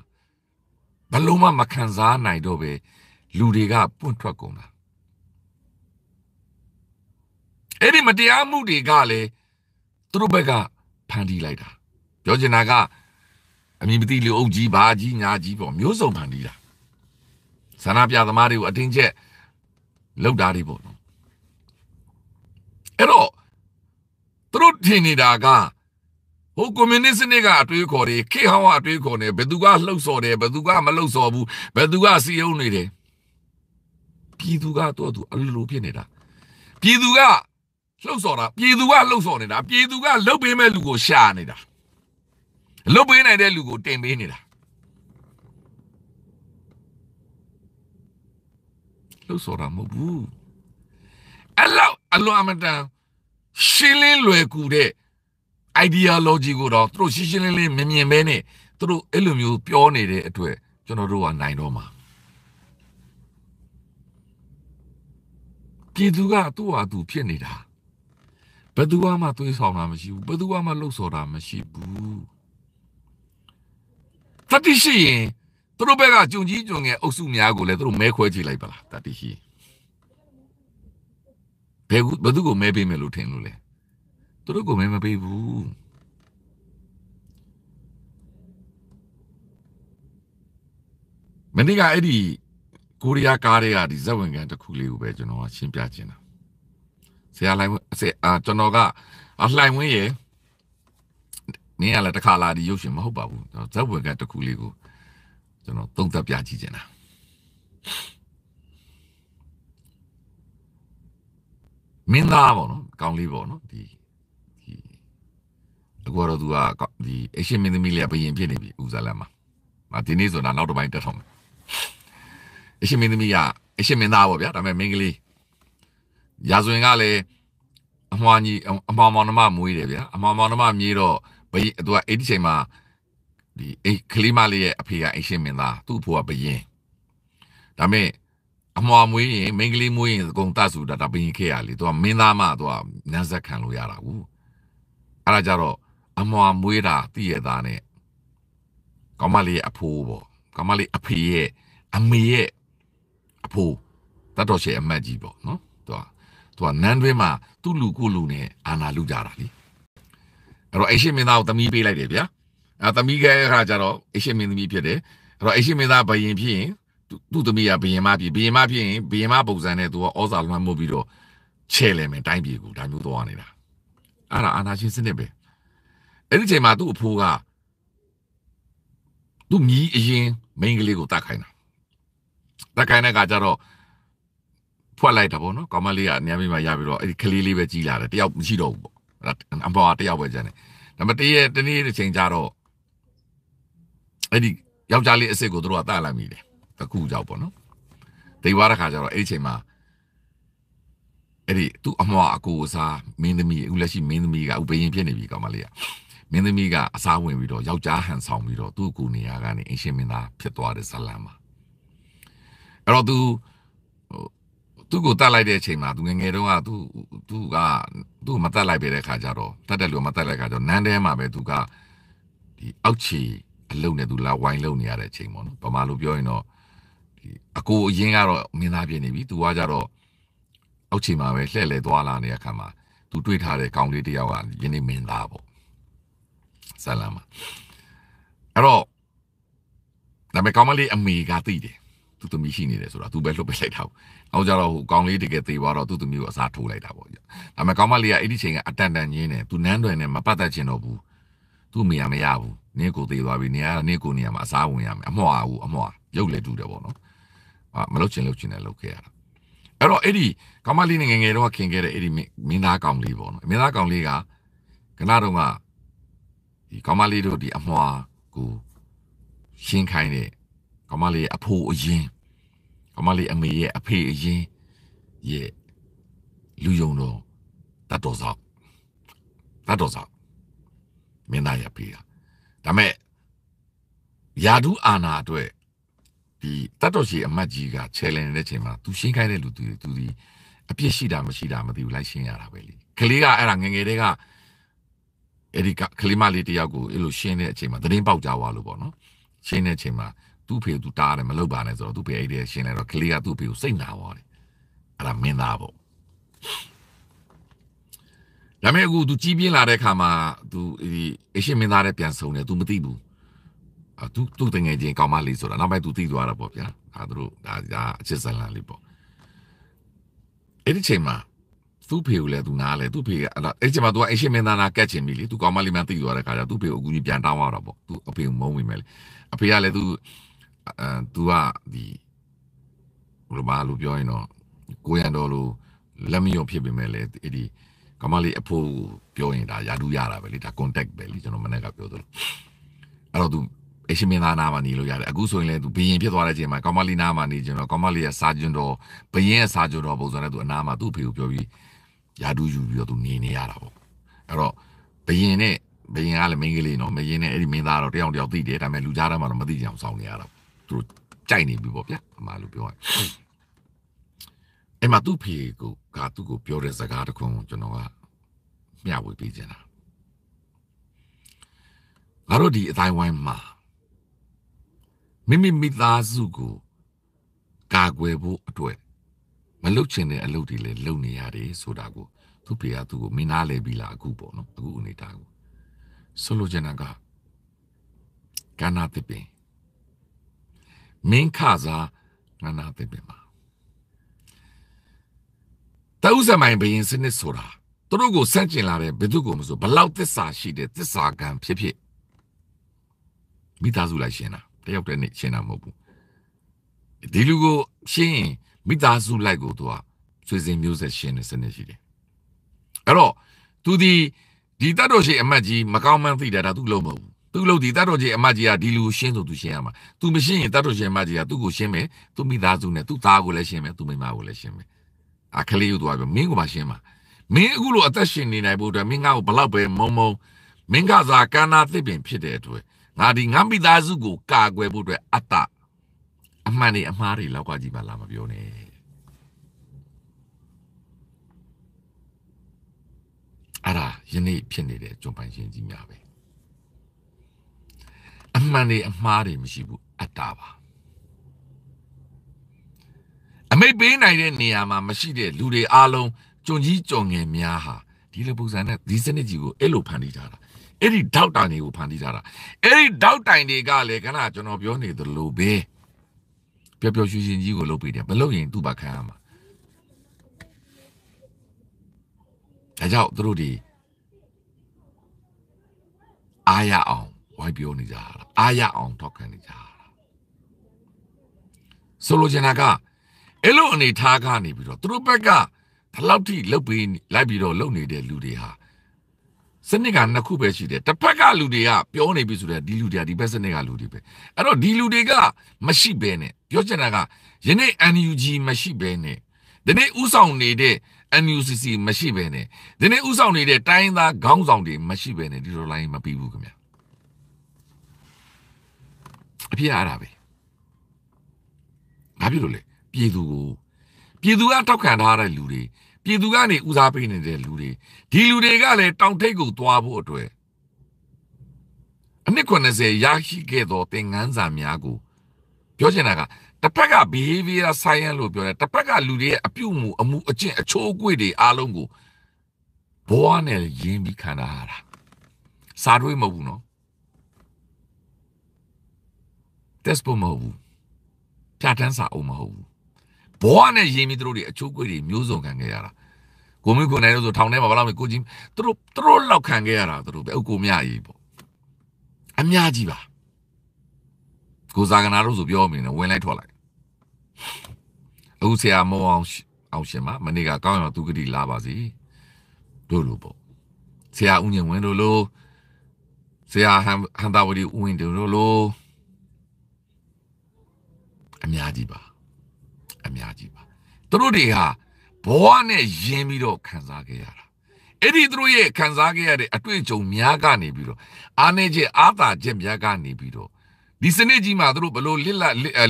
S1: ဘလုံးမမခံစားနိုင်တော့ပဲလူတွေကပွန့်ထွက်ကုန်တာအဲ့ဒီမတရားမှုတွေကလည်းသူတို့ဘက်ကဖန်တီးလိုက်တာပြောချင်တာကအမည်မသိလူအုပ်ကြီးဘာကြီးညာကြီးပေါ့မျိုးစုံဖန်တီးတာဆန္ဒပြသမားတွေကိုအတင်းကျပ်လောက်တာတွေပေါ့နော်အဲ့တော့သူတို့ထင်နေတာကဟိုကွန်မြူနစ်စနစ်ကအတွေးခေါ်တယ်ခေဟောင်းကအတွေးခေါ်တယ်ဘယ်သူကလှုပ်ဆော်တယ်ဘယ်သူကမလှုပ်ဆော်ဘူးဘယ်သူကစီယုံနေတယ်ပြည်သူကတော့သူအလိုလိုဖြစ်နေတာ ပြည်သူကလှုပ်ဆော်တာပြည်သူကလှုပ်ဆော်နေတာပြည်သူကလှုပ်ပေးမဲ့လူကိုရှာနေတာလှုပ်ပေးနိုင်တဲ့လူကိုတင်ပေးနေတာလှုပ်ဆော်တာမဟုတ်ဘူးအဲ့လောက်အလွန်အမတန်ရှင်းလင်းလွယ်ကူတဲ့ ideology ကိုတော့သူတို့ရှင်းရှင်းလင်းလင်းမမြင်ဘဲနဲ့သူတို့အဲ့လိုမျိုးပြောနေတဲ့အတွက်ကျွန်တော်တို့ကနိုင်တော့မှာပြည်သူကသူ့ဟာသူဖြစ်နေတာဘယ်သူမှသွေးဆောင်တာမရှိဘူးဘယ်သူမှလှုပ်ဆော်တာမရှိဘူးတတိရှိရင်သူတို့ဘက်ကကြုံကြီးကြုံငယ်အုပ်စုများကိုလည်းသူတို့မဲခွဲကြည့်လိုက်ပါလားတတိရှိဘယ်ဘယ်သူကိုမဲပေးမယ်လို့ထင်လို့လဲသူတို့ကိုမဲမပေးဘူးမနေ့ကအဲ့ဒီကိုရီးယားကားတွေကဒီဇက်ဝင်ကန်တစ်ခုလေးကိုပဲကျွန်တော်ကရှင်းပြခြင်းတာဆရာလိုင်းဆရာအာကျွန်တော်ကအလှိုင်ဝင်းရယ်နင်းရလားတခါလာဒီရုပ်ရှင်မဟုတ်ပါဘူးဇက်ဝင်ကန်တစ်ခုလေးကိုကျွန်တော်သုံးသပ်ပြကြည့်ခြင်းတာမင်းသားပေါ့နော်ကောင်းလေးပေါ့နော်ဒီသူကတော့သူကဒီအရှင်မင်းသမီးလေးကဘယင်ဖြစ်နေပြီဦးဇာလန်မှာမာဒီနေ့ဆိုတာနောက်တစ်ပိုင်းတက်ထောင်မယ်အရှင်မင်းသမီးကအရှင်မင်းသားပေါ့ဗျာဒါပေမဲ့မင်းကလေးရာဇဝင်ကလည်းအမွားကြီးအမွားမောင်နှမမွေးတယ်ဗျာအမွားမောင်နှမမြေးတော့ဘယင်သူကအဲ့ဒီချိန်မှာဒီအိတ်ကလေးမလေးရဲ့အဖေကအရှင်မင်းသားသူ့အဖေကဘယင်ဒါပေမဲ့အမွားမွေးရင်မင်းကလေးမွေးရင်အကုန်တဆူတာဒါဘယင်ခဲ့ရလေသူကမင်းသားမှသူကနန်းဆက်ခံလို့ရတာဘူးအဲ့ဒါကြတော့အမွာမွေးတာတည့်ရသားနဲ့ကမလေးအဖိုးပေါ့ကမလေးအဖေရဲ့အမေရဲ့အဖိုးတတ်တော်ရှေအမတ်ကြီးပေါ့နော်သူကသူကနန်းတွင်းမှာ သူ့လူကိုလူနဲ့အာနာလူကြတာလीအဲ့တော့အရှင်မင်းသားကိုတမီးပေးလိုက်တယ်ဗျာအဲတမီးကခါကြတော့အရှင်မင်းသမီးဖြစ်တယ်အဲ့တော့အရှင်မင်းသားဘယင်ဖြစ်ရင်သူ့သမီးကဘယင်မဖြစ်ဘယင်မဖြစ်ရင်ဘယင်မပုံစံနဲ့သူကဩဇာလွှမ်းမိုးပြီးတော့ချဲ့လဲမယ်တိုင်းပြည်ကိုဒါမျိုးသွားနေတာအဲ့ဒါအာနာရှင်စနစ်ပဲအဲ့ဒီချိန်မှာသူ့အဖိုးကသူ့မြီးအရင်မိန်းကလေးကိုတတ်ခိုင်းတာတတ်ခိုင်းတဲ့အခါကျတော့ဖွက်လိုက်တာပေါ့နော်ကောင်မလေးကအများကြီးမှရပြီးတော့အဲ့ဒီကလေးလေးပဲကြီးလာတယ်တယောက်မရှိတော့ဘူးပေါ့အဲ့အပေါ်ကတယောက်ပဲကျန်တယ်နံပါတ်1ရဲ့တနေ့တစ်ချိန်ကျတော့အဲ့ဒီယောက်ျားလေးအစ်စ်ကိုတို့ကတတ်လိုက်မိတယ်အခုကြောက်ပေါ့နော်ဒီဝါရခါကျတော့အဲ့ဒီချိန်မှာအဲ့ဒီသူ့အမွာအကိုအစားမင်းသမီးအခုလက်ရှိမင်းသမီးကဥပယင်ဖြစ်နေပြီကောင်မလေးကမင်းသမီးကအစားဝင်ပြီးတော့ယောက်ျားဟန်ဆောင်ပြီးတော့သူ့ကူနေရကနေအင်ရှင်မင်းသားဖြစ်သွားတဲ့ဇလံပါအဲ့တော့သူဟိုသူ့ကိုတတ်လိုက်တဲ့အချိန်မှာသူငငယ်တုန်းကသူသူကသူ့ကိုမတတ်လိုက်ပဲတဲ့ခါကျတော့တတ်တယ်လို့မတတ်လိုက်ခါကျတော့နန်းထဲမှာပဲသူကဒီအောက်ခြေအလုံးနဲ့သူလာဝိုင်းလုံနေရတဲ့အချိန်ပေါ့နော်ပမာလို့ပြောရင်တော့ဒီအကိုအရင်ကတော့မင်းသားပြနေပြီသူကကြတော့အောက်ခြေမှာပဲလှည့်လည်သွားလာနေတဲ့ခါမှာသူတွေ့ထားတဲ့ကောင်လေးတယောက်ကယနေ့မင်းသားပေါ့ဇာလန်မှာအဲ့တော့ဒါပေမဲ့ကောင်းမလေးအမေကသိတယ်သူသမီးရှိနေတယ်ဆိုတာသူပဲလွတ်ပေးလိုက်တာ။နောက်ကြတော့ဟိုကောင်လေးတကယ်သေသွားတော့သူသမီးကိုအစားထိုးလိုက်တာပေါ့။ဒါပေမဲ့ကောင်မလေးကအဲ့ဒီချိန်ကအတန်တန်ညင်းတယ်။သူနန်းတွင်နဲ့မပတ်သက်ချင်တော့ဘူး။သူ့မိရမရဘူး။နင်းကိုသေသွားပြီ။နင်းကနင်းကိုနေရမှာအစားဝင်ရမယ်။အမွှာဘူးအမွှာ။ရုပ်လည်းတူတယ်ပေါ့နော်။အာမလုပ်ချင်လုပ်ချင်တယ်လုပ်ခဲ့ရတာ။အဲ့တော့အဲ့ဒီကောင်မလေးငငယ်တော့ခင်ခဲ့တဲ့အဲ့ဒီမင်းသားကောင်လေးပေါ့နော်။မင်းသားကောင်လေးကကနတော့ကဒီကောင်မလေးတို့ဒီအမွာကိုရှင်းခိုင်းတဲ့ကောင်မလေးအဖိုးအရင်ကောင်မလေးအမေရဲ့အဖေအရင်ရဲ့လူယုံတော်တတ်တော်ဆောင်တတ်တော်ဆောင်မင်းသားရပေးတာဒါမဲ့ယာဒူးအာနာအတွက်ဒီတတ်တော်ရှိအမတ်ကြီးက challenge တဲ့ချိန်မှာသူရှင်းခိုင်းတဲ့လူသူသူဒီအပြစ်ရှိတာမရှိတာမသိဘူးလိုက်ရှင်းရတာပဲလေကလေးကအဲ့ဒါငငယ်တဲ့ကအဲ့ဒီကကလေးမလေးတယောက်ကိုအဲ့လိုရှင်းတဲ့အချိန်မှာသတင်းပေါက်ကြွားလို့ပေါ့နော်ရှင်းတဲ့အချိန်မှာသူ့ဖေသူတားတယ်မလုပ်ပါနဲ့ဆိုတော့သူ့ဖေအဲ့ဒီရှင်းလိုက်တော့ကလေးကသူ့ဖေကိုစိတ်နာသွားတယ်အဲ့ဒါမင်းသားပေါ့ဒါပေမဲ့အခု तू ကြီးပြင်းလာတဲ့အခါမှာ तू ဒီအရှင်မင်းသားနဲ့ပြန်ဆုံတယ် तू မသိဘူးအ तू သူ့တငယ်ချင်းကောင်းမလေးဆိုတာနောက်ပိုင်း तू သိသွားတာပေါ့ဗျာဒါတို့ဒါဒါအချစ်ဇလန်လေးပေါ့အဲ့ဒီချိန်မှာသူ့ဖေကိုလည်းသူနားလဲသူ့ဖေကအဲ့ကျမ तू ကအရှင်မင်းသားနာကတ်ချင်ပြီလေ तू ကောင်မလေးမသိသွားတဲ့ခါကျသူ့ဖေကိုအကူကြီးပြန်တောင်းရတာပေါ့ तू အဖေကိုမုန်းမိမယ်လေအဖေကလည်း तू အဲ तू ကဒီဘယ်မှာလို့ပြောရင်တော့ကိုရန်တော်လို့လက်မရောဖြစ်ပေမဲ့လေအဲ့ဒီကမလေးအဖိုးပြောရင်ဒါယာတူရတာပဲလေဒါ contact ပဲလေကျွန်တော်မနေ့ကပြောသလိုအဲ့တော့ तू အရှင်မင်းသားနာမှာနေလို့ရတယ်အခုဆိုရင်လည်းသူဘယင်ဖြစ်သွားတဲ့အချိန်မှာကောင်မလေးနာမှာနေကျွန်တော်ကောင်မလေးရဲ့စာကျွန်တော်ဘယင်ရဲ့စာကျွန်တော်ပုံစံနဲ့သူအနာမှာသူ့အဖေကိုပြောပြီးယာတူးယူပြီးတော့သူနေနေရတာပေါ့အဲ့တော့ဘယင်နဲ့ဘယင်ကလည်းမင်းကလေးနော်မယင်နဲ့အဲ့ဒီမင်းသားတော့တယောက်တယောက်သိတယ်ဒါပေမဲ့လူကြားထဲမှာတော့မသိကြအောင်စောင့်နေရတာသူတို့ကြိုက်နေပြီပေါ့ဗျာအမှလို့ပြောရအဲ့မှာသူ့ဖေကိုကသူ့ကိုပြောတဲ့စကားတစ်ခုကိုကျွန်တော်ကမျှဝေပေးချင်တာငါတို့ဒီအတိုင်းဝိုင်းမှာမိမိမိသားစုကိုကာကွယ်ဖို့အတွက်မလုတ်ချင်တဲ့အလုပ်တွေလည်းလုပ်နေရတယ်ဆိုတာကိုသူ့ဖေကသူ့ကိုမင်းနားလဲပြီလားအခုပေါ့နော်အခုအနေထားကိုဆိုလိုချင်တာကကနာတပင်မင်းခစားငနာတပင်ပါတောက်စမိုင်ဘရင်စနစ်ဆိုတာသူတို့ကိုစန့်ကျင်လာတဲ့ဘယ်သူကိုမဆိုဘလောက်သစ္စာရှိတဲ့သစ္စာကံဖြစ်ဖြစ်မိသားစုလိုက်ရှင်းတာတယောက်တည်းနဲ့ရှင်းတာမဟုတ်ဘူးဒီလူကိုရှင်းရင်မိသားစုလိုက်ကိုသူကဆွေစဉ်မျိုးဆက်ရှင်နေစနစ်ရှိတယ်အဲ့တော့သူဒီဒီတတ်တော်ရှိအမတ်ကြီးမကောင်းမှန်းသိတာဒါသူလုံးမဟုတ်ဘူးသူလို့ဒီတတ်တော်ကြီးအမကြီးကဒီလူရှင်းဆိုသူရှင်းရမှာ။ तू မရှင်းရင်တတ်တော်ကြီးအမကြီးကသူ့ကိုရှင်းမယ်။သူ့မိသားစုနဲ့သူ့သားကိုလည်းရှင်းမယ်။သူ့မိမကိုလည်းရှင်းမယ်။အခလေးကိုသွားပြီမင်းကိုမှရှင်းမှာ။မင်းအခုလိုအသက်ရှင်နေနိုင်ဖို့အတွက်မင်းငါ့ကိုဘလောက်ပဲမုံမုံမင်းကစားကန်းနာသစ်ပင်ဖြစ်တဲ့အတွက်ငါဒီငါမိသားစုကိုကာကွယ်ဖို့အတွက်အတ္တအမှန်တွေအမှားတွေလောက်ကကြည့်ပါလားမပြောနဲ့အဲ့ဒါယနေ့ဖြစ်နေတဲ့ကျွန်ပိုင်ရှင်ကြီးများပဲအမှန်တွေအမှားတွေမရှိဘူးအတ္တပါအမိတ်ပေးနိုင်တဲ့နေရာမှာမရှိတဲ့လူတွေအားလုံးကြုံကြီးကြုံငယ်များဟာဒီလိုပုံစံနဲ့ဒီစနစ်ကြီးကိုအဲ့လိုဖန်တီးထားတာအဲ့ဒီဒေါက်တိုင်တွေကိုဖန်တီးထားတာအဲ့ဒီဒေါက်တိုင်တွေကလည်းခဏကျွန်တော်ပြောနေသလိုပဲပျော်ပျော်ရွှင်ရွှင်ကြီးကိုလုပ်ပေးတယ်မလုပ်ရင်သူ့ဘာခံရမှာဒါကြောင့်သူတို့ဒီအားရအောင်ဝိုင်းပြောနေကြတာအားရအောင်ထောက်ခံနေကြတာဆိုလိုချင်တာကအဲ့လိုအနေထားကနေပြီးတော့သူတို့ဘက်ကဘလောက်ထိလှုပ်ပြီးလိုက်ပြီးတော့လုပ်နေတဲ့လူတွေဟာစနစ်ကနှစ်ခုပဲရှိတယ်တစ်ဖက်ကလူတွေကပြောနေပြီဆိုတော့ဒီလူတွေကဒီဘက်စနစ်ကလူတွေပဲအဲ့တော့ဒီလူတွေကမရှိဘဲနဲ့ပြောချင်တာကယနေ့ NUG မရှိဘဲနဲ့ဒီနေ့ဥဆောင်နေတဲ့ NUCC မရှိဘဲနဲ့ဒီနေ့ဥဆောင်နေတဲ့တိုင်းသားခေါင်းဆောင်တွေမရှိဘဲနဲ့ဒီလိုလိုင်းမပြီးဘူးခင်ဗျာအပြစ်အားတာပဲဘာဖြစ်လို့လဲပြည်သူကိုပြည်သူကတောက်ခံထားတဲ့လူတွေပြည်သူကနေဦးစားပေးနေတဲ့လူတွေဒီလူတွေကလည်းတောင်ထိပ်ကိုသွားဖို့အတွက်အနှစ်90ရရှိခဲ့သောသင်ငန်းစာများကိုပြောချင်တာကတစ်ဖက်က behavior science လို့ပြောတယ်တစ်ဖက်ကလူတွေရဲ့အပြုမူအမှုအကျင့်အချိုးအကွေ့တွေအားလုံးကိုဘဝနဲ့ရင်းပြီးခံတာဟာတာစာတွေးမဟုတ်ဘူးနော် test ပုံမဟုတ်ဘူးပြတန်းစာအုပ်မဟုတ်ဘူးဘဝနဲ့ရင်းပြီးတို့တွေအချိုးအကွေ့တွေမျိုးစုံခံခဲ့ရတာကိုမျိုးကိုနိုင်လို့ဆိုထောင်ထဲမှာဘာလို့လဲကိုကြီးတို့တို့လောက်ခံခဲ့ရတာတို့ပဲအုပ်ကိုမရကြီးပေါ့အများကြီးပါကိုဇာကနာတို့ဆိုပြောမိနေဝင်လိုက်ထွက်လိုက်အခုဆရာမောအောင်အောင်ရှင်မမနေ့ကကောင်းရသူကတိလာပါစီတို့လိုပေါ့ဆရာဦးညင်ဝင်းတို့လိုဆရာဟန်ဟန်တာဝတီဦးဝင်းတို့လိုအများကြီးပါအများကြီးပါသူတို့တွေဟာဘဝနဲ့ယဉ်ပြီးတော့ခံစားခဲ့ရတာအဲ့ဒီသူတို့ရဲ့ခံစားခဲ့ရတဲ့အတွေ့အကြုံများကနေပြီးတော့အားနေချက်အာသာချက်များကနေပြီးတော့ဒီစနစ်ကြီးမှာတို့ဘလို့လစ်လ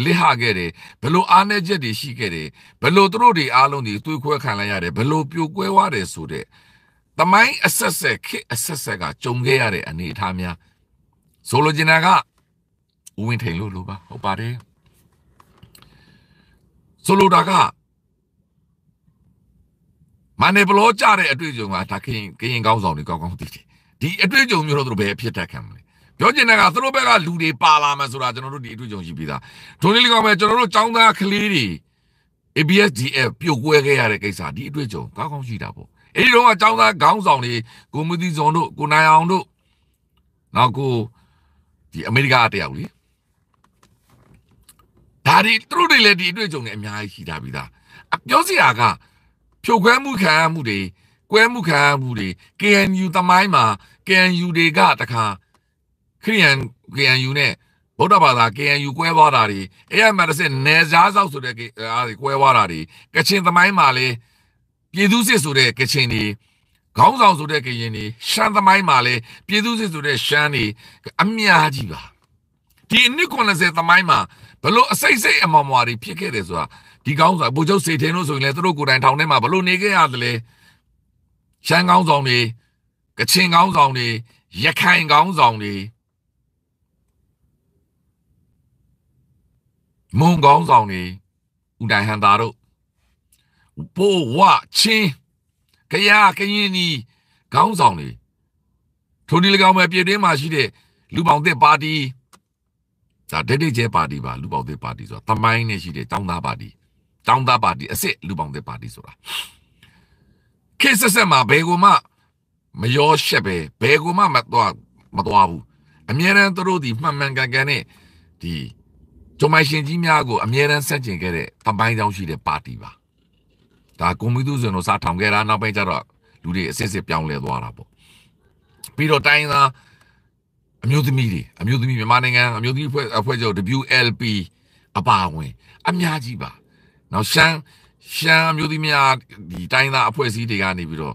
S1: လစ်ဟခဲ့တယ်ဘလို့အားနည်းချက်တွေရှိခဲ့တယ်ဘလို့တို့တွေအားလုံးတွေတွေးခွဲခံလိုက်ရတယ်ဘလို့ပြိုကွဲသွားတယ်ဆိုတဲ့တမိုင်းအဆက်ဆက်ခစ်အဆက်ဆက်ကကြုံခဲ့ရတဲ့အနေအထားများဆိုလိုချင်တာကဦးဝင်းထိန်လို့လို့ပါဟုတ်ပါတယ်ဆိုလိုတာကမန္တဘလောကြတဲ့အတွေ့အကြုံကဒါခင်ကရင်ကောင်းဆောင်တွေကောင်းကောင်းသိတယ်ဒီအတွေ့အကြုံမျိုးတော့တို့ဘယ်အဖြစ်တတ်ခံမလဲပြောချင်တာကသူတို့ဘက်ကလူတွေပါလာမှာဆိုတာကျွန်တော်တို့ဒီအတွေ့အကြုံရှိပြီးသားဒိုနီလီကောင်ပဲကျွန်တော်တို့ចောင်းသားကလေးတွေ ABSDF ပြုတ်ကွဲခဲ့ရတဲ့ကိစ္စဒီအတွေ့အကြုံကောင်းကောင်းရှိတာပေါ့အဲဒီတော့ကចောင်းသားခေါင်းဆောင်တွေကိုမူသီဇွန်တို့ကိုနိုင်အောင်တို့နောက်ကိုဒီအမေရိကတယောက်လေဒါတွေသူတို့တွေလည်းဒီအတွေ့အကြုံတွေအများကြီးရှိတာပြီးသားအပြောစရာကဖြိုခွဲမှုခံရမှုတွေကွဲမှုခံရမှုတွေ KNU သမိုင်းမှာ KNU တွေကတခါခရိယန် KNU နဲ့ဗုဒ္ဓဘာသာ KNU ကွဲသွားတာတွေအဲ့အမှတစ်စစ်နယ်စားဆောက်ဆိုတဲ့အားတွေကွဲသွားတာတွေကချင်သမိုင်းမှာလေပြည်သူစစ်ဆိုတဲ့ကချင်တွေခေါင်းဆောင်ဆိုတဲ့ကရင်တွေရှမ်းသမိုင်းမှာလေပြည်သူစစ်ဆိုတဲ့ရှမ်းတွေအများကြီးပါဒီအနှစ်90သမိုင်းမှာဘလို့အစိတ်စိတ်အမော်မွာတွေဖြစ်ခဲ့တယ်ဆိုတာဒီကောင်းဆောင်ဗိုလ်ချုပ်စေထင်းတို့ဆိုရင်လည်းသူတို့ကိုယ်တိုင်ထောင်ထဲမှာဘလို့နေခဲ့ရတယ်လဲရှမ်းကောင်းဆောင်တွေကချင်ကောင်းဆောင်တွေရခိုင်ကောင်းဆောင်တွေမွန်ကောင်းဆောင်တွေဦးတိုင်ဟန်သာတို့ပိုးဝချင်းကြရကရင်ဒီကောင်းဆောင်တွေထိုဒီလကောင်ပဲပြည်တွင်းမှာရှိတဲ့လူပေါင်းသစ်ပါတီဒါဒိတ်ဒိတ်ကျဲပါတီပါလူပေါင်းသစ်ပါတီဆိုတာတမိုင်းနဲ့ရှိတဲ့တောင်းသားပါတီတောင်းသားပါတီအစ်စ်လူပေါင်းသစ်ပါတီဆိုတာခေဆက်ဆက်မှာဘယ်ကိုမှမရောရှက်ပဲဘယ်ကိုမှမသွားမသွားဘူးအမြဲတမ်းသူတို့ဒီမှန်မှန်ကန်ကန်နဲ့ဒီဂျွန်မိုင်ရှင်ကြီးများကိုအမြဲတမ်းဆက်ကျင်ခဲ့တဲ့တပိုင်းကြောင်းရှိတဲ့ပါတီပါဒါကွန်မြူသူစင်တို့စားထောင်ခဲ့တာနောက်ပိုင်းကျတော့လူတွေအစစ်စစ်ပြောင်းလဲသွားတာပေါ့ပြီးတော့တိုင်းသားအမျိုးသမီးတွေအမျိုးသမီးမြန်မာနိုင်ငံအမျိုးသမီးအဖွဲ့အဖွဲ့ချုပ် WLP အပါဝင် အများကြီးပါ နောက်ရှမ်းရှမ်းအမျိုးသမီးများဒီတိုင်းသားအဖွဲ့အစည်းတွေကနေပြီးတော့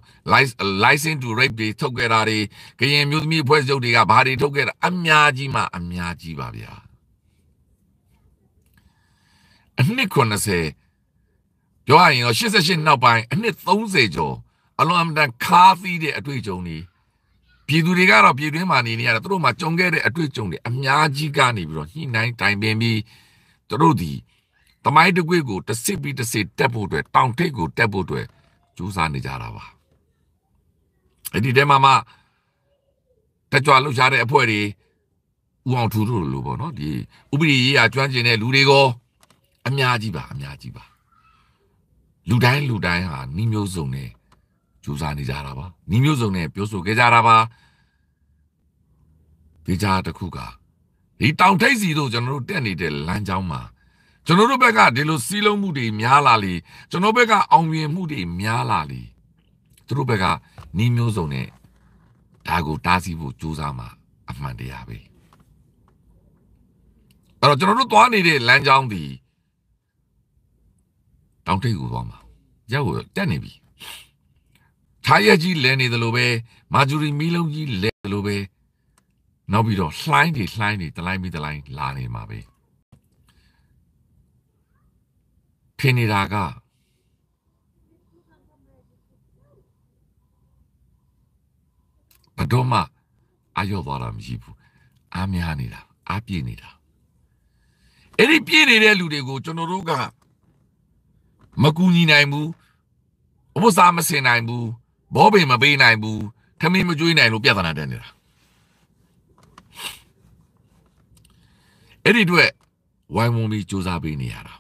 S1: license to rape တွေထုတ်ခဲ့တာတွေကရင်မျိုးသမီးအဖွဲ့ချုပ်တွေကဘာတွေထုတ်ခဲ့တာအများကြီးမှအများကြီးပါဗျာအနှစ်90ပြောရရင်တော့88နောက်ပိုင်းအနှစ်30ကျော်အလွန်အမတန်ခါးသီးတဲ့အတွေ့အကြုံတွေပြည်သူတွေကတော့ပြည်တွင်းမှာနေနေရတာသူတို့မှာကြုံခဲ့တဲ့အတွေ့အကြုံတွေအများကြီးကနေပြီးတော့ညှိနှိုင်းတိုင်ပင်ပြီးသူတို့ဒီတမိုင်းတကွေ့ကိုတစ်စစ်ပြီးတစ်စစ်တက်ဖို့အတွက်တောင်ထိပ်ကိုတက်ဖို့အတွက်ကြိုးစားနေကြတာပါအဲ့ဒီတဲမှာမှတကြွလှုပ်ရှားတဲ့အဖွဲ့တွေဥအောင်ထူတို့လိုပေါ့နော်ဒီဥပဒေရေးရာကျွမ်းကျင်တဲ့လူတွေကအများကြီးပါအများကြီးပါလူတိုင်းလူတိုင်းဟာနှီးမျိုးစုံနဲ့ကြိုးစားနေကြတာပါနှီးမျိုးစုံနဲ့ပြောဆိုခဲ့ကြတာပါဒီကြားတစ်ခုကဒီတောင်ထိပ်စီတို့ကျွန်တော်တို့တက်နေတဲ့လမ်းကြောင်းမှာကျွန်တော်တို့ဘက်ကဒီလိုစီးလုံးမှုတွေများလာလေကျွန်တော်ဘက်ကအောင်မြင်မှုတွေများလာလေသူတို့ဘက်ကနှီးမျိုးစုံနဲ့ဒါကိုတားဆီးဖို့ကြိုးစားမှာအမှန်တရားပဲအဲ့တော့ကျွန်တော်တို့သွားနေတဲ့လမ်းကြောင်းဒီတောင်ထိပ်ကိုသွားမှာရောက်ကိုတက်နေပြီထားရကြီးလဲနေတယ်လို့ပဲမာဂျူရီမီလုံးကြီးလဲတယ်လို့ပဲနောက်ပြီးတော့လှိုင်းတွေလှိုင်းတွေတလိုင်းပြီးတလိုင်းလာနေမှာပဲထင်နေတာကဘတော်မှအာရုံသွားတာမရှိဘူးအားများနေတာအားပြည့်နေတာအဲ့ဒီပြည့်နေတဲ့လူတွေကိုကျွန်တော်တို့ကမကူညီနိုင်ဘူးအဖို့စားမစင်နိုင်ဘူးဘောပင်မပေးနိုင်ဘူးထမင်းမကြွေးနိုင်လို့ပြဿနာတက်နေတာအဲ့ဒီအတွက်ဝိုင်းဝန်းပြီးစူးစမ်းပေးနေရတာ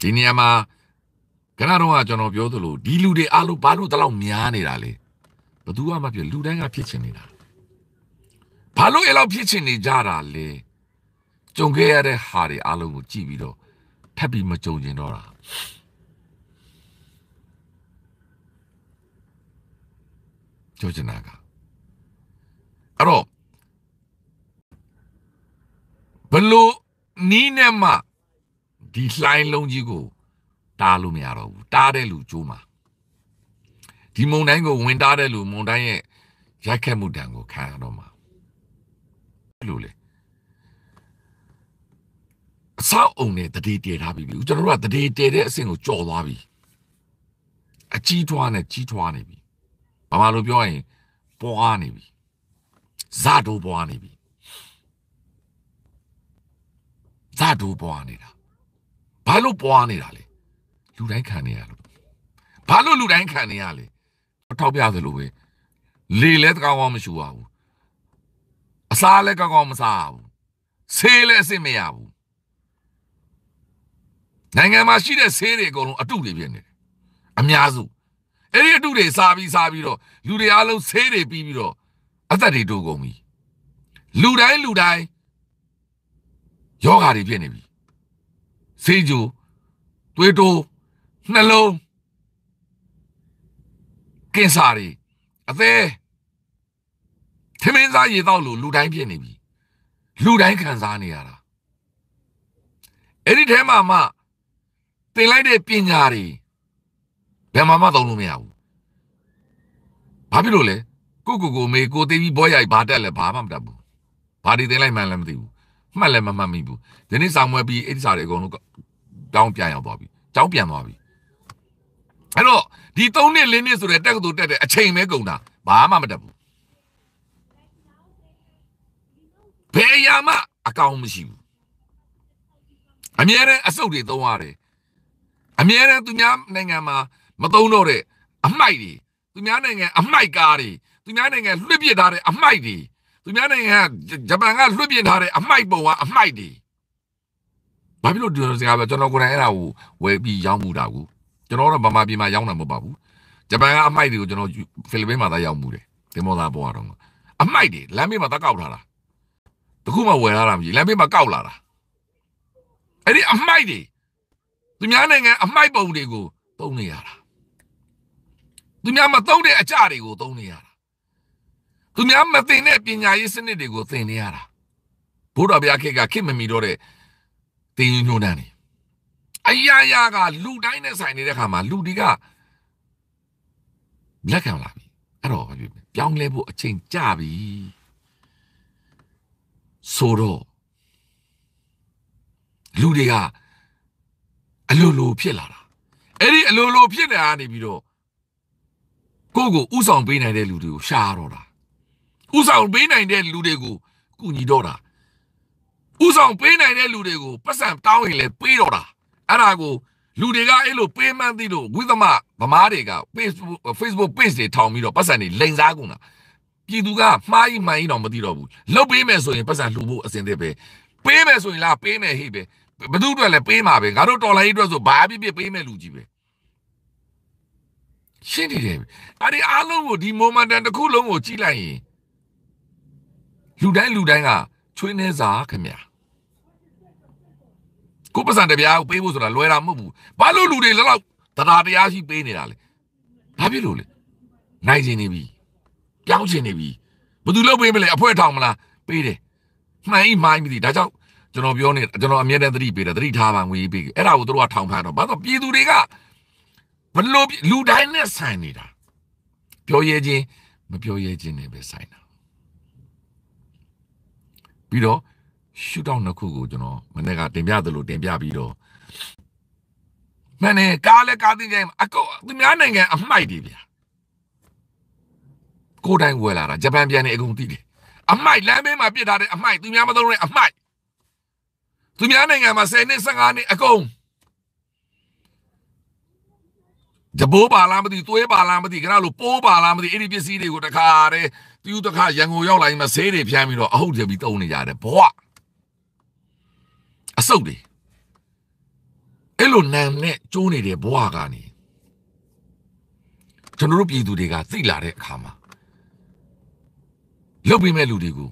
S1: ဒီနေရာမှာခဏတော့ကျွန်တော်ပြောသလိုဒီလူတွေအလုံးဘာလို့တလောက်များနေတာလဲဘသူမှမဖြစ်လူတိုင်းကဖြစ်ချင်နေတာဘာလို့အဲ့လောက်ဖြစ်ချင်နေကြတာလဲကြုံခဲ့ရတဲ့ဟာတွေအားလုံးကိုကြည့်ပြီးတော့ထပ်ပြီးမကြုံကျင်တော့တာကြောချင်တာကအဲ့တော့ဘလို့နီးနဲ့မှဒီလှိုင်းလုံးကြီးကို တားလို့မရတော့ဘူးတားတဲ့လူကြိုးမှာဒီမုံတိုင်းကိုဝင်တားတဲ့လူ မုံတိုင်းရဲ့ရိုက်ခတ်မှုတံကိုခံရတော့မှာဘယ်လိုလဲအဆောက်အုံနဲ့တည်တည်ထားပြီးပြီကျွန်တော်တို့ကတည်တည်တဲ့အဆင့်ကိုကြော်သွားပြီအကြီးထွားနဲ့ကြီးထွားနေပြီဘာမှလို့ပြောရင်ပွားနေပြီဇာတို့ပွားနေပြီဇာတို့ပွားနေတာဘာလို့ပွားနေတာလဲလူတိုင်းခံနေရလို့ဘာလို့လူတိုင်းခံနေရလဲထောက်ပြသလိုပဲလေလဲတကောင်ကောင်းမရှိပါဘူးအစားလဲကောင်းကောင်းမစားဘူးဆေးလဲအစ်စ်မရဘူးနိုင်ငံမှာရှိတဲ့ဆေးတွေအကုန်လုံးအတုတွေဖြစ်နေတယ်အများစုအဲ့ဒီအတုတွေစားပြီးစားပြီးတော့လူတွေအားလုံးဆေးတွေပြီးပြီးတော့အသက်တွေတိုးကုန်ပြီလူတိုင်းလူတိုင်းယောဂါတွေဖြစ်နေပြီဆေးကြိုသွေးတိုးနှလုံးကင်ဆာတွေအသေးထမင်းစားရေတောက်လို့လူတိုင်းဖြစ်နေပြီလူတိုင်းခံစားနေရတာအဲ့ဒီထဲမှာမှသင်လိုက်တဲ့ပညာတွေဘယ်မှာမှသုံးလို့မရဘူးဘာဖြစ်လို့လဲကိုကိုကိုမေကိုသေးပြီးဘောရိုက်ဘာတက်လဲဘာမှမတက်ဘူးဘာတွေသင်လိုက်မှန်းလည်းမသိဘူးမှတ်လည်းမမှတ်မိဘူးဒီနေ့ဆောင်မွဲပြီးအဲ့ဒီစာတွေအကုန်လုံးတောင်းပြန်ရောက်သွားပြီကြောင်းပြန်သွားပြီအဲ့တော့ဒီ၃နှစ်၄နှစ်ဆိုတဲ့တက်ကတူတက်တဲ့အချိန်ပဲကုန်တာဘာမှမတက်ဘူးဘယ်ရာမှ အကောင်မရှိဘူးအများနဲ့အစုပ်တွေသုံးရတယ်အများနဲ့သူများနိုင်ငံမှာမတုံးတော့တဲ့အမိုက်တွေသူများနိုင်ငံအမိုက်ကားတွေသူများနိုင်ငံလွှတ်ပြစ်ထားတဲ့အမိုက်တွေသူများနိုင်ငံဂျပန်ကလွှတ်ပြစ်ထားတဲ့အမိုက်ပုံကအမိုက်တွေဘာဖြစ်လို့ဒီလိုစကားပဲကျွန်တော်ကိုယ်တိုင်အဲ့ဒါကိုဝယ်ပြီးရောင်းမှုတာကူကျွန်တော်တော့ဗမာပြည်မှာရောင်းတာမဟုတ်ပါဘူးဂျပန်ကအမိုက်တွေကိုကျွန်တော်ဖိလစ်ပိန်းမှာသာရောင်းမှုတယ်ဒီမော်သားပေါ်ရတော့အမိုက်တွေလမ်းမေးမှာတကောက်ထားတာတခုမှဝယ်လာတာမရှိလမ်းမေးမှာကောက်လာတာအဲ့ဒီအမိုက်တွေသူများနိုင်ငံအမိုက်ပုံတွေကိုသုံးနေရတာသူများမသုံးတဲ့အကြတွေကိုသုံးနေရတာသူများမသိတဲ့ပညာရေးစနစ်တွေကိုသင်နေရတာဘုရားဗျာခေတ်ကခေတ်မမီတော့တဲ့သင်ယူညွှန်းတမ်းတွေအရာရာကလူတိုင်းနဲ့ဆိုင်နေတဲ့ခါမှာလူတွေကလက်ခံလာပြီအဲ့တော့ပြောင်းလဲဖို့အချိန်ကြပြီဆိုတော့လူတွေကအလိုလိုဖြစ်လာတာအဲ့ဒီအလိုလိုဖြစ်နေတာနေပြီးတော့ကိုကိုဥဆောင်ပေးနိုင်တဲ့လူတွေကိုရှာတော့တာဥဆောင်ပေးနိုင်တဲ့လူတွေကိုကူညီတော့တာဥဆောင်ပေးနိုင်တဲ့လူတွေကိုပတ်စံတောင်းရင်လည်းပေးတော့တာအဲ့ဒါကိုလူတွေကအဲ့လိုပေးမှန်းသိလို့ဝိသမဗမာတွေက Facebook Facebook page တွေထောင်ပြီးတော့ပတ်စံတွေလိန်စားကုန်တာပြည်သူကမှားကြီးမှန်ကြီးတော့မသိတော့ဘူးလုတ်ပေးမယ်ဆိုရင်ပတ်စံလှူဖို့အစင်သင့်ပဲပေးမယ်ဆိုရင်လားပေးမယ်ဟိပဲဘသူအတွက်လဲပေးမှာပဲငါတို့တော်လိုင်းအတွက်ဆိုဘာဖြစ်ဖြစ်ပေးမဲ့လူကြီးပဲရှင်းနေတယ်အဲ့ဒီအားလုံးကိုဒီ momentum တစ်ခုလုံးကိုကြည့်လိုက်ရင်လူတိုင်းလူတိုင်းကချွေးနေစားခင်ဗျာကိုပစံတပြားကိုပေးဖို့ဆိုတာလွယ်တာမဟုတ်ဘူးဘာလို့လူတွေလောက်တရားတရားရှိပေးနေတာလဲဘာဖြစ်လို့လဲနိုင်ရှင်နေပြီပြောင်းရှင်နေပြီဘယ်သူလောက်ပေးမလဲအဖွဲထောင်မလားပေးတယ်မှန်ဤမှိုင်းပြီဒါကြောင့်ကျွန်တော်ပြောနေကျွန်တော်အမြဲတမ်းသတိပေးတယ်သတိထားပါငွေရေးပေးအဲ့ဒါကိုတို့ကထောင်ဖမ်းတော့ဘာလို့ပြည်သူတွေကဘလို့လူတိုင်းနဲ့ဆိုင်နေတာပြောရဲခြင်း မပြောရဲခြင်းနဲ့ပဲဆိုင်တာပြီးတော့ရှူတောင်းနှစ်ခုကိုကျွန်တော်မနေ့ကတင်ပြသလိုတင်ပြပြီးတော့မှန်တယ်ကားလည်းကားသိကြရင်အကောသူများနိုင်ငံအမှိုက်တွေဗျာကိုတိုင်းဝယ်လာတာဂျပန်ပြန်နေအကုန်သိတယ်အမိုက်လမ်းဘေးမှာပြစ်ထားတဲ့အမိုက်သူများမသုံးတဲ့အမိုက်သူများနိုင်ငံမှာ10နှစ်15နှစ်အကုန်ဂျဘိုးပါလားမသိသွေးပါလားမသိခဏလို့ပိုးပါလားမသိအဲ့ဒီပစ္စည်းတွေကိုတခါတည်းသူတခါရန်ကုန်ရောက်လာရင်မဆေးတွေဖြန်းပြီးတော့အဟုတ်တယ်ပြီးတုံးနေကြတယ်ဘွားအဆုတ်တွေအဲ့လိုနံနဲ့ကျိုးနေတယ်ဘွားကနေကျွန်တော်တို့ပြည်သူတွေကသိလာတဲ့အခါမှာလုတ်ပြီးမဲ့လူတွေကို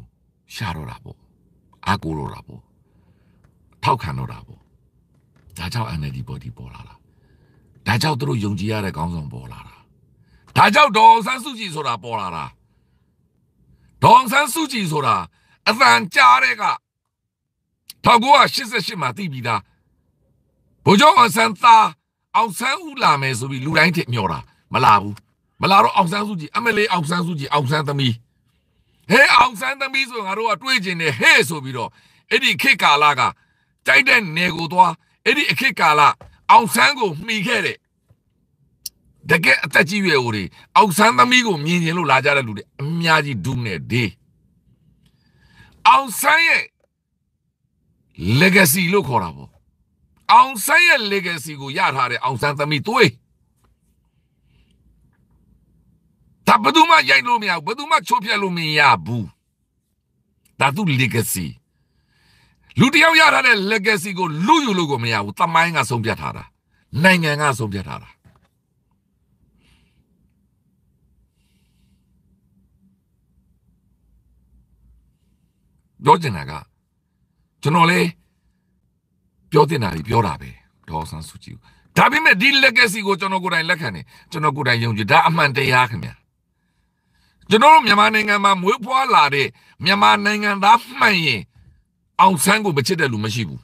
S1: ရှာတော့တာပေါ့အားကိုးတော့တာပေါ့ထောက်ခံတော့တာပေါ့ဒါကြောင့် NLD ပေါ်တီပေါ်လာတာဒါကြောင့်သူတို့ယုံကြည်ရတဲ့ခေါင်းဆောင်ပေါ်လာတာဒါကြောင့်ဒေါ်ဆန်းစုကြည်ဆိုတာပေါ်လာတာဒေါ်ဆန်းစုကြည်ဆိုတာအသံကြားတဲ့က1988မှာတည်ပြီးသားဘိုးကျော်အောင်ဆန်းသားအောင်ဆန်းဦးလာမယ်ဆိုပြီးလူတိုင်းထင်မျှော်တာမလာဘူးမလာတော့အောင်ဆန်းစုကြည်အမလေးအောင်ဆန်းစုကြည်အောင်ဆန်းသမီးဟဲအောင်ဆန်းသမီးဆိုငါတို့ကတွေးကျင်နေဟဲ့ဆိုပြီးတော့အဲ့ဒီခေတ်ကာလကကြိုက်တဲ့နယ်ကိုသွားအဲ့ဒီအခက်ကာလအောင်ဆန်းကိုမှီခဲ့တဲ့တကယ်အသက်ကြီးရွယ်ဦးတွေအောင်ဆန်းသမီးကို မြင်ရင်လို့လာကြတဲ့လူတွေအများကြီးဒုနဲ့ဒေးအောင်ဆန်းရဲ့ legacy လို့ခေါ်တာပေါ့အောင်ဆန်းရဲ့ legacy ကိုရထားတဲ့အောင်ဆန်းသမီးတွေးဒါဘယ်သူမှရိုက်လို့မရဘူးဘယ်သူမှ ချိုးဖျက်လို့မရဘူးဒါသူ legacy လူတယောက်ရထားတဲ့ legacy ကိုလူယူလို့ကိုမရဘူးတမိုင်းကဆုံးဖြတ်ထားတာနိုင်ငံကဆုံးဖြတ်ထားတာပြောချင်တာကကျွန်တော်လေပြောတင်တာကြီးပြောတာပဲဒေါ်ဆန်းစုကြည်ဒါပေမဲ့ဒီ legacy ကိုကျွန်တော်ကိုယ်တိုင်လက်ခံတယ်ကျွန်တော်ကိုယ်တိုင်ယုံကြည်ဒါအမှန်တရားခင်ဗျာကျွန်တော်တို့မြန်မာနိုင်ငံမှာမွေးဖွားလာတဲ့မြန်မာနိုင်ငံသားမှန်ရင်အောင်ဆန်းကိုမချစ်တဲ့လူမရှိဘူး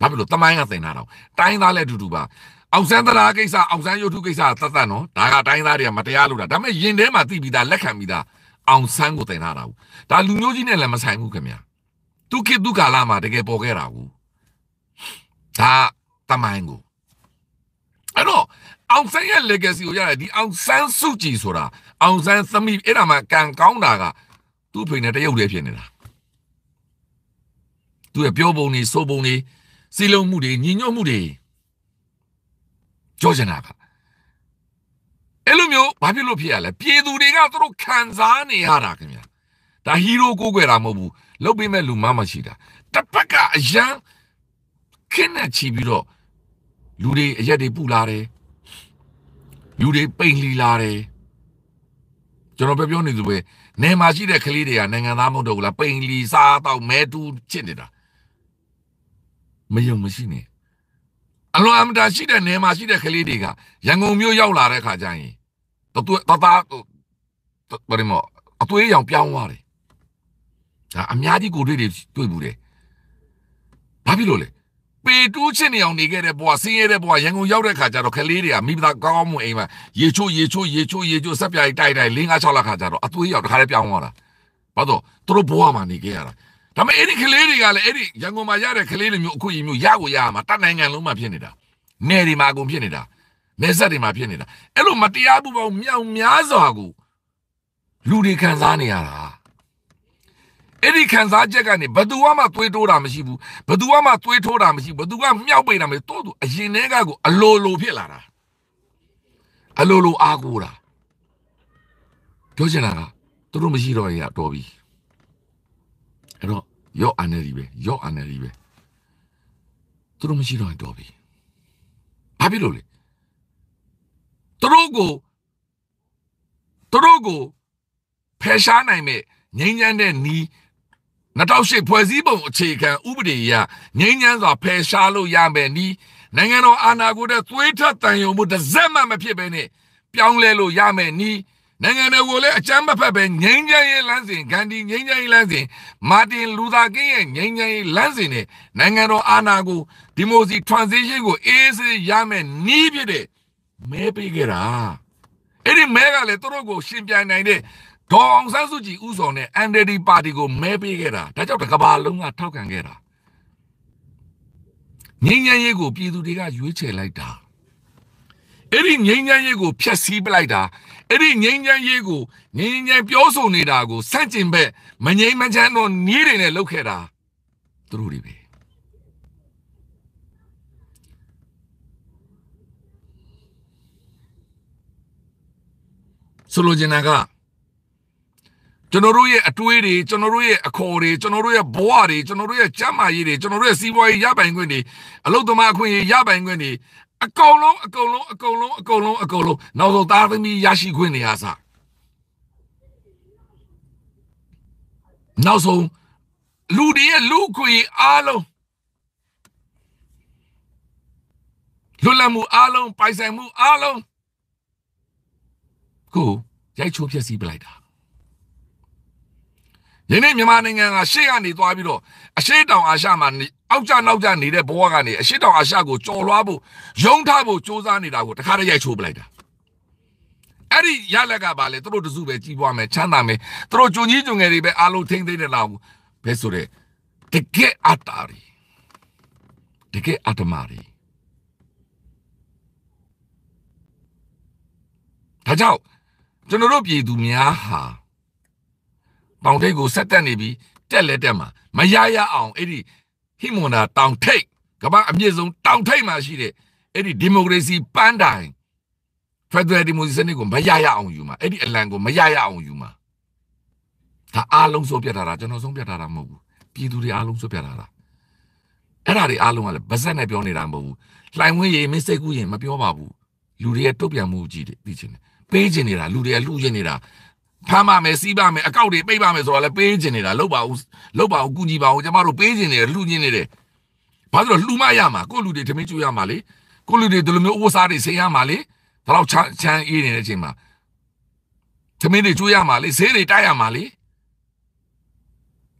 S1: ဘာဖြစ်လို့တမိုင်းကသင်ထားတော့တိုင်းသားလည်းအတူတူပါအောင်ဆန်းသလားကိစ္စအောင်ဆန်းရုပ်ထုကိစ္စသတ်သတ်နော်ဒါကတိုင်းသားတွေကမတရားလို့တာဒါပေမဲ့ယင်ထဲမှာသိပြီးသားလက်ခံပြီးသားအောင်ဆန်းကိုသင်ထားတာဘူးဒါလူမျိုးကြီးနဲ့လည်းမဆိုင်ဘူးခင်ဗျာသူကိသူကာလာမှာတကယ်ပေါ်ခဲ့တာဘူးဒါတမိုင်းကိုအဲ့တော့အောင်ဆန်းရဲ့ legacy ကိုရတယ်ဒီအောင်ဆန်းစုကြည်ဆိုတာအောင်ဆန်းသမီးအဲ့ဒါမှကံကောင်းတာကသူ့ဖိနေတရုပ်လေးဖြစ်နေတာသူရဲ့ပြောပုံတွေစိုးပုံတွေစီလုံးမှုတွေညင်ညွတ်မှုတွေကြောကျင်တာပါအဲ့လိုမျိုးဘာဖြစ်လို့ဖြစ်ရလဲပြည်သူတွေကသူတို့ခံစားနေရတာခင်ဗျာဒါဟီးရိုးကိုးကွယ်တာမဟုတ်ဘူးလုပ်ပေးမဲ့လူမှမရှိတာတစ်ပတ်ကအရန်ခင်းနဲ့ချီပြီးတော့လူတွေအရက်တွေပူလာတယ်လူတွေပိန်လီလာတယ်ကျွန်တော်ပြောပြောနေသူပဲနေမှာရှိတဲ့ကလေးတွေကနိုင်ငံသားမဟုတ်တော့ဘူးလားပိန်လီစားတော့မဲတူချစ်နေတာမယုံမရှိနဲ့အလွန်အမတန်ရှိတဲ့နေမှာရှိတဲ့ကလေးတွေကရန်ကုန်မြို့ရောက်လာတဲ့ခါကျရင်တသွေးတသားဘာလဲမအသွေးရောင်ပြောင်းသွားတယ်ဒါအများကြီးကိုတွေ့တွေတွေ့ဘူးတယ်ဘာဖြစ်လို့လဲပေတူးချင်နေအောင်နေခဲ့တဲ့ဘွားဆင်းရဲတဲ့ဘွားရန်ကုန်ရောက်တဲ့ခါကျတော့ကလေးတွေကမိဘကောင်းကောင်းမွန်အိမ်မှာရေချိုးရေချိုးရေချိုးရေချိုးဆက်ပြိုင်တိုက်တိုက်၄၅၆လခါကျတော့အသွေးရောက်တစ်ခါလဲပြောင်းသွားတာဘာလို့သူတို့ဘွားမှာနေခဲ့ရတာဒါပေမဲ့အဲ့ဒီကလေးတွေကလည်းအဲ့ဒီရန်ကုန်မှာရတဲ့ကလေးတွေမျိုးအခုရင်မျိုးရကိုရမှာတနိုင်ငံလုံးမှာဖြစ်နေတာနယ်တွေမှာအကုန်ဖြစ်နေတာနယ်စပ်တွေမှာဖြစ်နေတာအဲ့လိုမတရားမှုပေါင်းမြောင်များစွာကိုလူတွေခံစားနေရတာအဲ့ဒီခံစားချက်ကနေဘသူမှသွေးတိုးတာမရှိဘူးဘသူမှသွေးထိုးတာမရှိဘူးဘသူကမြောက်ပိန်တာမရှိတော့သူအရင်တည်းကကိုအလိုလိုဖြစ်လာတာအလိုလိုအားကိုးတာပြောချင်တာကသူတို့မရှိတော့ရတော့ပြီအဲ့တော့ရော့အန်နယ်ဒီပဲရော့အန်နယ်ဒီပဲသူတို့မရှိတော့တော်ပြီဘာဖြစ်လို့လဲသူတို့ကိုသူတို့ကိုဖယ်ရှားနိုင်မဲ့ငြိမ်းချမ်းတဲ့နီး2008ဖွဲ့စည်းပုံအခြေခံဥပဒေအရငြိမ်းချမ်းစွာဖယ်ရှားလို့ရမယ်နီးနိုင်ငံတော်အာဏာကိုယ်တဲ့သွေးထက်တန်ယုံမှုတစ်စက်မှမဖြစ်ဘဲနဲ့ပြောင်းလဲလို့ရမယ်နီးနိုင်ငံတော်ကိုလည်းအကြမ်းမဖက်ပဲငြိမ်းချမ်းရေးလမ်းစဉ်ဂန္ဒီငြိမ်းချမ်းရေးလမ်းစဉ်မာတင်လူသာကင်းရဲ့ငြိမ်းချမ်းရေးလမ်းစဉ်နဲ့နိုင်ငံတော်အာဏာကိုဒီမိုစီ transition ကိုအေးဆေးရမယ်နီးဖြစ်တဲ့မဲပေးခဲ့တာအဲ့ဒီမဲကလည်းသူတို့ကိုရှင်ပြိုင်နိုင်တဲ့ဒေါ်အောင်ဆန်းစုကြည်ဦးဆောင်တဲ့ NLD ပါတီကိုမဲပေးခဲ့တာဒါကြောင့်တကဘာလုံးကထောက်ခံခဲ့တာငြိမ်းချမ်းရေးကိုပြည်သူတွေကရွေးချယ်လိုက်တာအဲ့ဒီငြိမ်းချမ်းရေးကိုဖျက်ဆီးပလိုက်တာအဲ့ဒီငိမ့်ချမ်းရေးကိုငိမ့်ချမ်းပြောဆိုနေတာကိုဆန့်ကျင်ဘက်မငိမ့်မချမ်းတော့နီးတွေနဲ့လှုပ်ခဲ့တာသူတို့တွေပဲဆိုလိုချင်တာကကျွန်တော်တို့ရဲ့အတွေးတွေကျွန်တော်တို့ရဲ့အခေါ်တွေကျွန်တော်တို့ရဲ့ဘဝတွေကျွန်တော်တို့ရဲ့ကြမ်းမာရေးတွေကျွန်တော်တို့ရဲ့စီးပွားရေးရပိုင်ခွင့်တွေအလုသမားအခွင့်အရေးရပိုင်ခွင့်တွေအကုန်လုံးအကုန်လုံးအကုန်လုံးအကုန်လုံးအကုန်လုံးနောက်ဆုံးသားသမီးရရှိခွင့်နေရာစားနောက်ဆုံးလူတွေရဲ့လူခွေအားလုံးလွတ်လပ်မှုအားလုံးပိုင်ဆိုင်မှုအားလုံးကိုရိုက်ချိုးဖျက်ဆီးပလိုက်တာယနေ့မြန်မာနိုင်ငံကရှေ့ကနေသွားပြီးတော့အရှေ့တောင်အာရှမှာအောက်ကျနောက်ကျနေတဲ့ဘဝကနေအရှိတောင်အရှကိုကြော်လွှားဖို့ယုံထားဖို့စ조사နေတာကိုတခါတည်းရိုက်ချိုးပလိုက်တာအဲ့ဒီရလက်ကပါလေသူတို့တစုပဲကြီးပွားမယ်ချမ်းသာမယ်သူတို့ဂျုံကြီးဂျုံငယ်တွေပဲအားလုံးထိမ့်သိမ့်တဲ့လောက်ဘဲဆိုတဲ့တကယ်အတ္တာတွေတကယ်အတ္တမာတွေဒါကြောင့်ကျွန်တော်တို့ပြည်သူများဟာပေါင်တိတ်ကိုဆက်တက်နေပြီးတက်လဲတက်မှာမရရအောင်အဲ့ဒီဟိမွန်နာတောင်ထိပ်ကမ္ဘာအမြင့်ဆုံးတောင်ထိပ်မှာရှိတဲ့အဲ့ဒီဒီမိုကရေစီပန်းတိုင်ဖက်ဒရယ်ဒီမိုကရေစီစနစ်ကိုမရရအောင်ယူမှာအဲ့ဒီအလံကိုမရရအောင်ယူမှာဒါအားလုံးဆုံးပြတ်ထားတာကျွန်တော်ဆုံးပြတ်ထားတာမဟုတ်ဘူးပြည်သူတွေအားလုံးဆုံးပြတ်ထားတာအဲ့ဒါတွေအားလုံးကလည်းဗစက်နဲ့ပြောနေတာမဟုတ်ဘူးလှိုင်ဝင်းရေမင်းစိတ်ကူးရင်မပြောပါဘူးလူတွေရဲ့တုတ်ပြန်မှုကြီးတွေသိချင်တယ်ပေးချင်နေတာလူတွေကလှူချင်နေတာဖမ်းပါမယ်စီးပါမယ်အကောက်တွေပိတ်ပါမယ်ဆိုတာလည်းပေးကျင်နေတာလောက်ပါဦးလောက်ပါဦးကူညီပါဦးကျမတို့ပေးကျင်နေတယ်လှူညင်းနေတယ်ဘာလို့လှူမရမှာကိုလူတွေထမင်းကျူရမှာလေကိုလူတွေဒီလိုမျိုးအိုးစားတွေဆေးရမှာလေဒါတော့ချမ်းအေးနေတဲ့အချိန်မှာထမင်းတွေကျူရမှာလေဈေးတွေတိုက်ရမှာလေ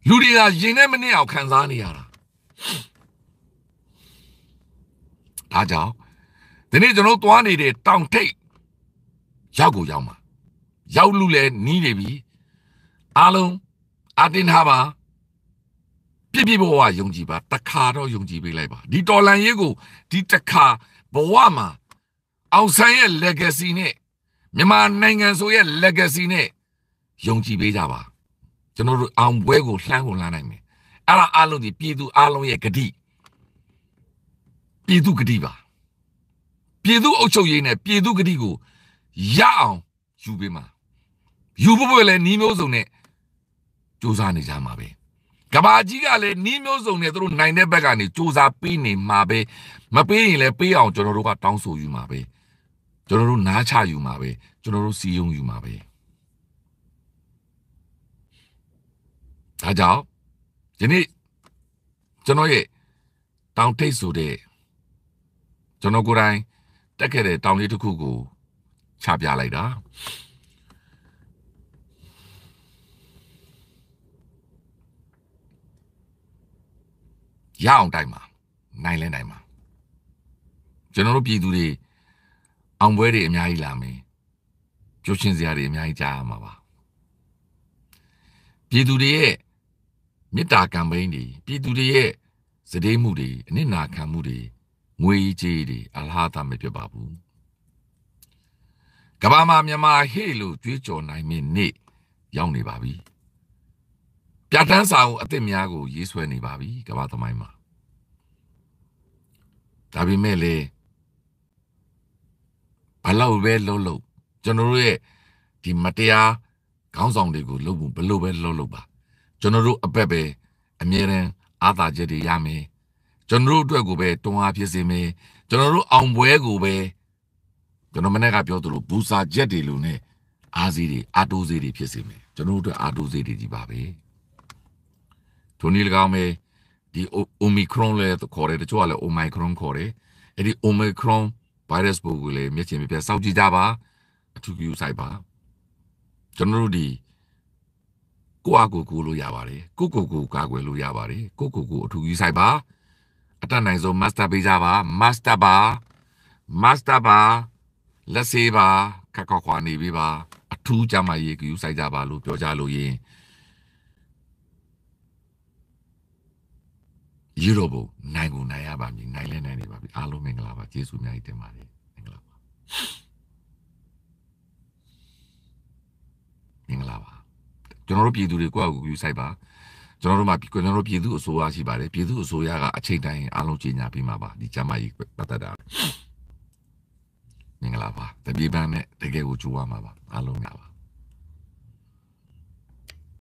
S1: လူတွေကရင်နဲ့မနစ်အောင်ခံစားနေရတာဒါကြောင့်ဒီနေ့ကျွန်တော်သွားနေတဲ့တောင်ထိပ်ရောက်ကိုရောက်မှာရောက်လူလဲနီးနေပြီအားလုံးအတင်းထားပါပြပြဘဝယုံကြည်ပါတခါတော့ယုံကြည်ပေးလိုက်ပါဒီတော်လန်ရေးကိုဒီတခါဘဝမှာအောင်ဆန်းရဲ့ legacy နဲ့မြန်မာနိုင်ငံဆိုရဲ့ legacy နဲ့ယုံကြည်ပေးကြပါကျွန်တော်တို့အောင်ပွဲကိုလှမ်းကိုလှမ်းနိုင်မယ်အဲ့ဒါအားလုံးဒီပြည်သူအားလုံးရဲ့ဂတိပြည်သူဂတိပါပြည်သူအုပ်ချုပ်ရေးနဲ့ပြည်သူဂတိကိုရအောင်ယူပေးမှာယူပွပွလည်းနီးမျိုးစုံနဲ့စူးစမ်းနေကြမှာပဲကဘာကြီးကလည်းနီးမျိုးစုံနဲ့သူတို့နိုင်တဲ့ဘက်ကနေစူးစမ်းပေးနေမှာပဲမပေးရင်လည်းပေးအောင် ကျွန်တော်တို့ကတောင်းဆိုယူမှာပဲကျွန်တော်တို့နားချယူမှာပဲကျွန်တော်တို့စီယုံယူမှာပဲဒါကြောင့်ဒီနေ့ကျွန်တော်ရဲ့တောင်ထိတ်ဆိုတဲ့ကျွန်တော်ကိုယ်တိုင်တက်ခဲ့တဲ့တောင်လေးတစ်ခုကိုချပြလိုက်တာရအောင်တိုက်မှာနိုင်လဲနိုင်မှာကျွန်တော်တို့ပြည်သူတွေအောင်ပွဲတွေအများကြီးလာမယ်ကြိုးရှင်စရာတွေအများကြီးကြားရမှာပါပြည်သူတွေရဲ့မေတ္တာကမ်ပိန်းတွေပြည်သူတွေရဲ့စတေးမှုတွေအနစ်နာခံမှုတွေငွေကြေးတွေအလားအသမဖြစ်ပါဘူးကမ္ဘာမှာမြန်မာဟေ့လို့ကြွေးကြော်နိုင်မယ့်နေ့ရောက်နေပါပြီ။ပြဋ္ဌာန်းစာအုပ်အသစ်များကိုရေးဆွဲနေပါပြီကမ္ဘာသမိုင်းမှာဒါပေမဲ့လေဘလောက်ပဲလုံးလုံးကျွန်တော်တို့ရဲ့ဒီမတရားခေါင်းဆောင်တွေကိုလုံးဖို့ဘလို့ပဲလုံးလုံးပါကျွန်တော်တို့အပက်ပဲအမြဲတမ်းအားသာချက်တွေရမယ်ကျွန်တော်တို့အတွက်ကိုပဲတွန်းအားဖြစ်စေမယ်ကျွန်တော်တို့အောင်ပွဲကိုပဲကျွန်တော်မနေ့ကပြောသလိုဘူစာချက်တွေလို့ ਨੇ အားစီးတွေအာတိုးစီးတွေဖြစ်စေမယ်ကျွန်တော်တို့အတွက်အာတိုးစီးတွေကြီးပါပဲထိုနည်း၎င်းပဲဒီ Omicron လဲခေါ်တယ်တချို့ကလည်း Omicron ခေါ်တယ်အဲ့ဒီ Omicron virus ပို့ကိုလည်းမျက်ခြေမပြတ်စောင့်ကြည့်ကြပါအထူးကြိုးစိုက်ပါကျွန်တော်တို့ဒီကိုယ့်အကူကူလို့ရပါတယ်ကိုကိုကိုကာကွယ်လို့ရပါတယ်ကိုကိုကိုအထူးကြီးဆိုင်ပါအတတ်နိုင်ဆုံး master ပေးကြပါ master ပါ master ပါလက်စေးပါခက်ခွာခွာနေပြီပါအထူးကြမှာရေးကူဆိုင်ကြပါလို့ပြောကြလို့ရင်ရေတော့ဘုံနိုင်ကိုနိုင်ရပါမည်နိုင်လဲနိုင်နေပါပြီအားလုံးမင်္ဂလာပါကျေးဇူးအများကြီးတင်ပါတယ်မင်္ဂလာပါမင်္ဂလာပါကျွန်တော်တို့ပြည်သူတွေကိုယ့်အကူယူဆိုင်ပါကျွန်တော်တို့မှာကျွန်တော်တို့ပြည်သူအစိုးရရှိပါတယ်ပြည်သူအစိုးရကအချိန်တိုင်းအားလုံးကြီးညာပေးမှာပါဒီကျမကြီးပတ်သက်တာမင်္ဂလာပါတပြေးပန်းနဲ့တကယ်ကိုကြိုးရမှာပါအားလုံးများပါ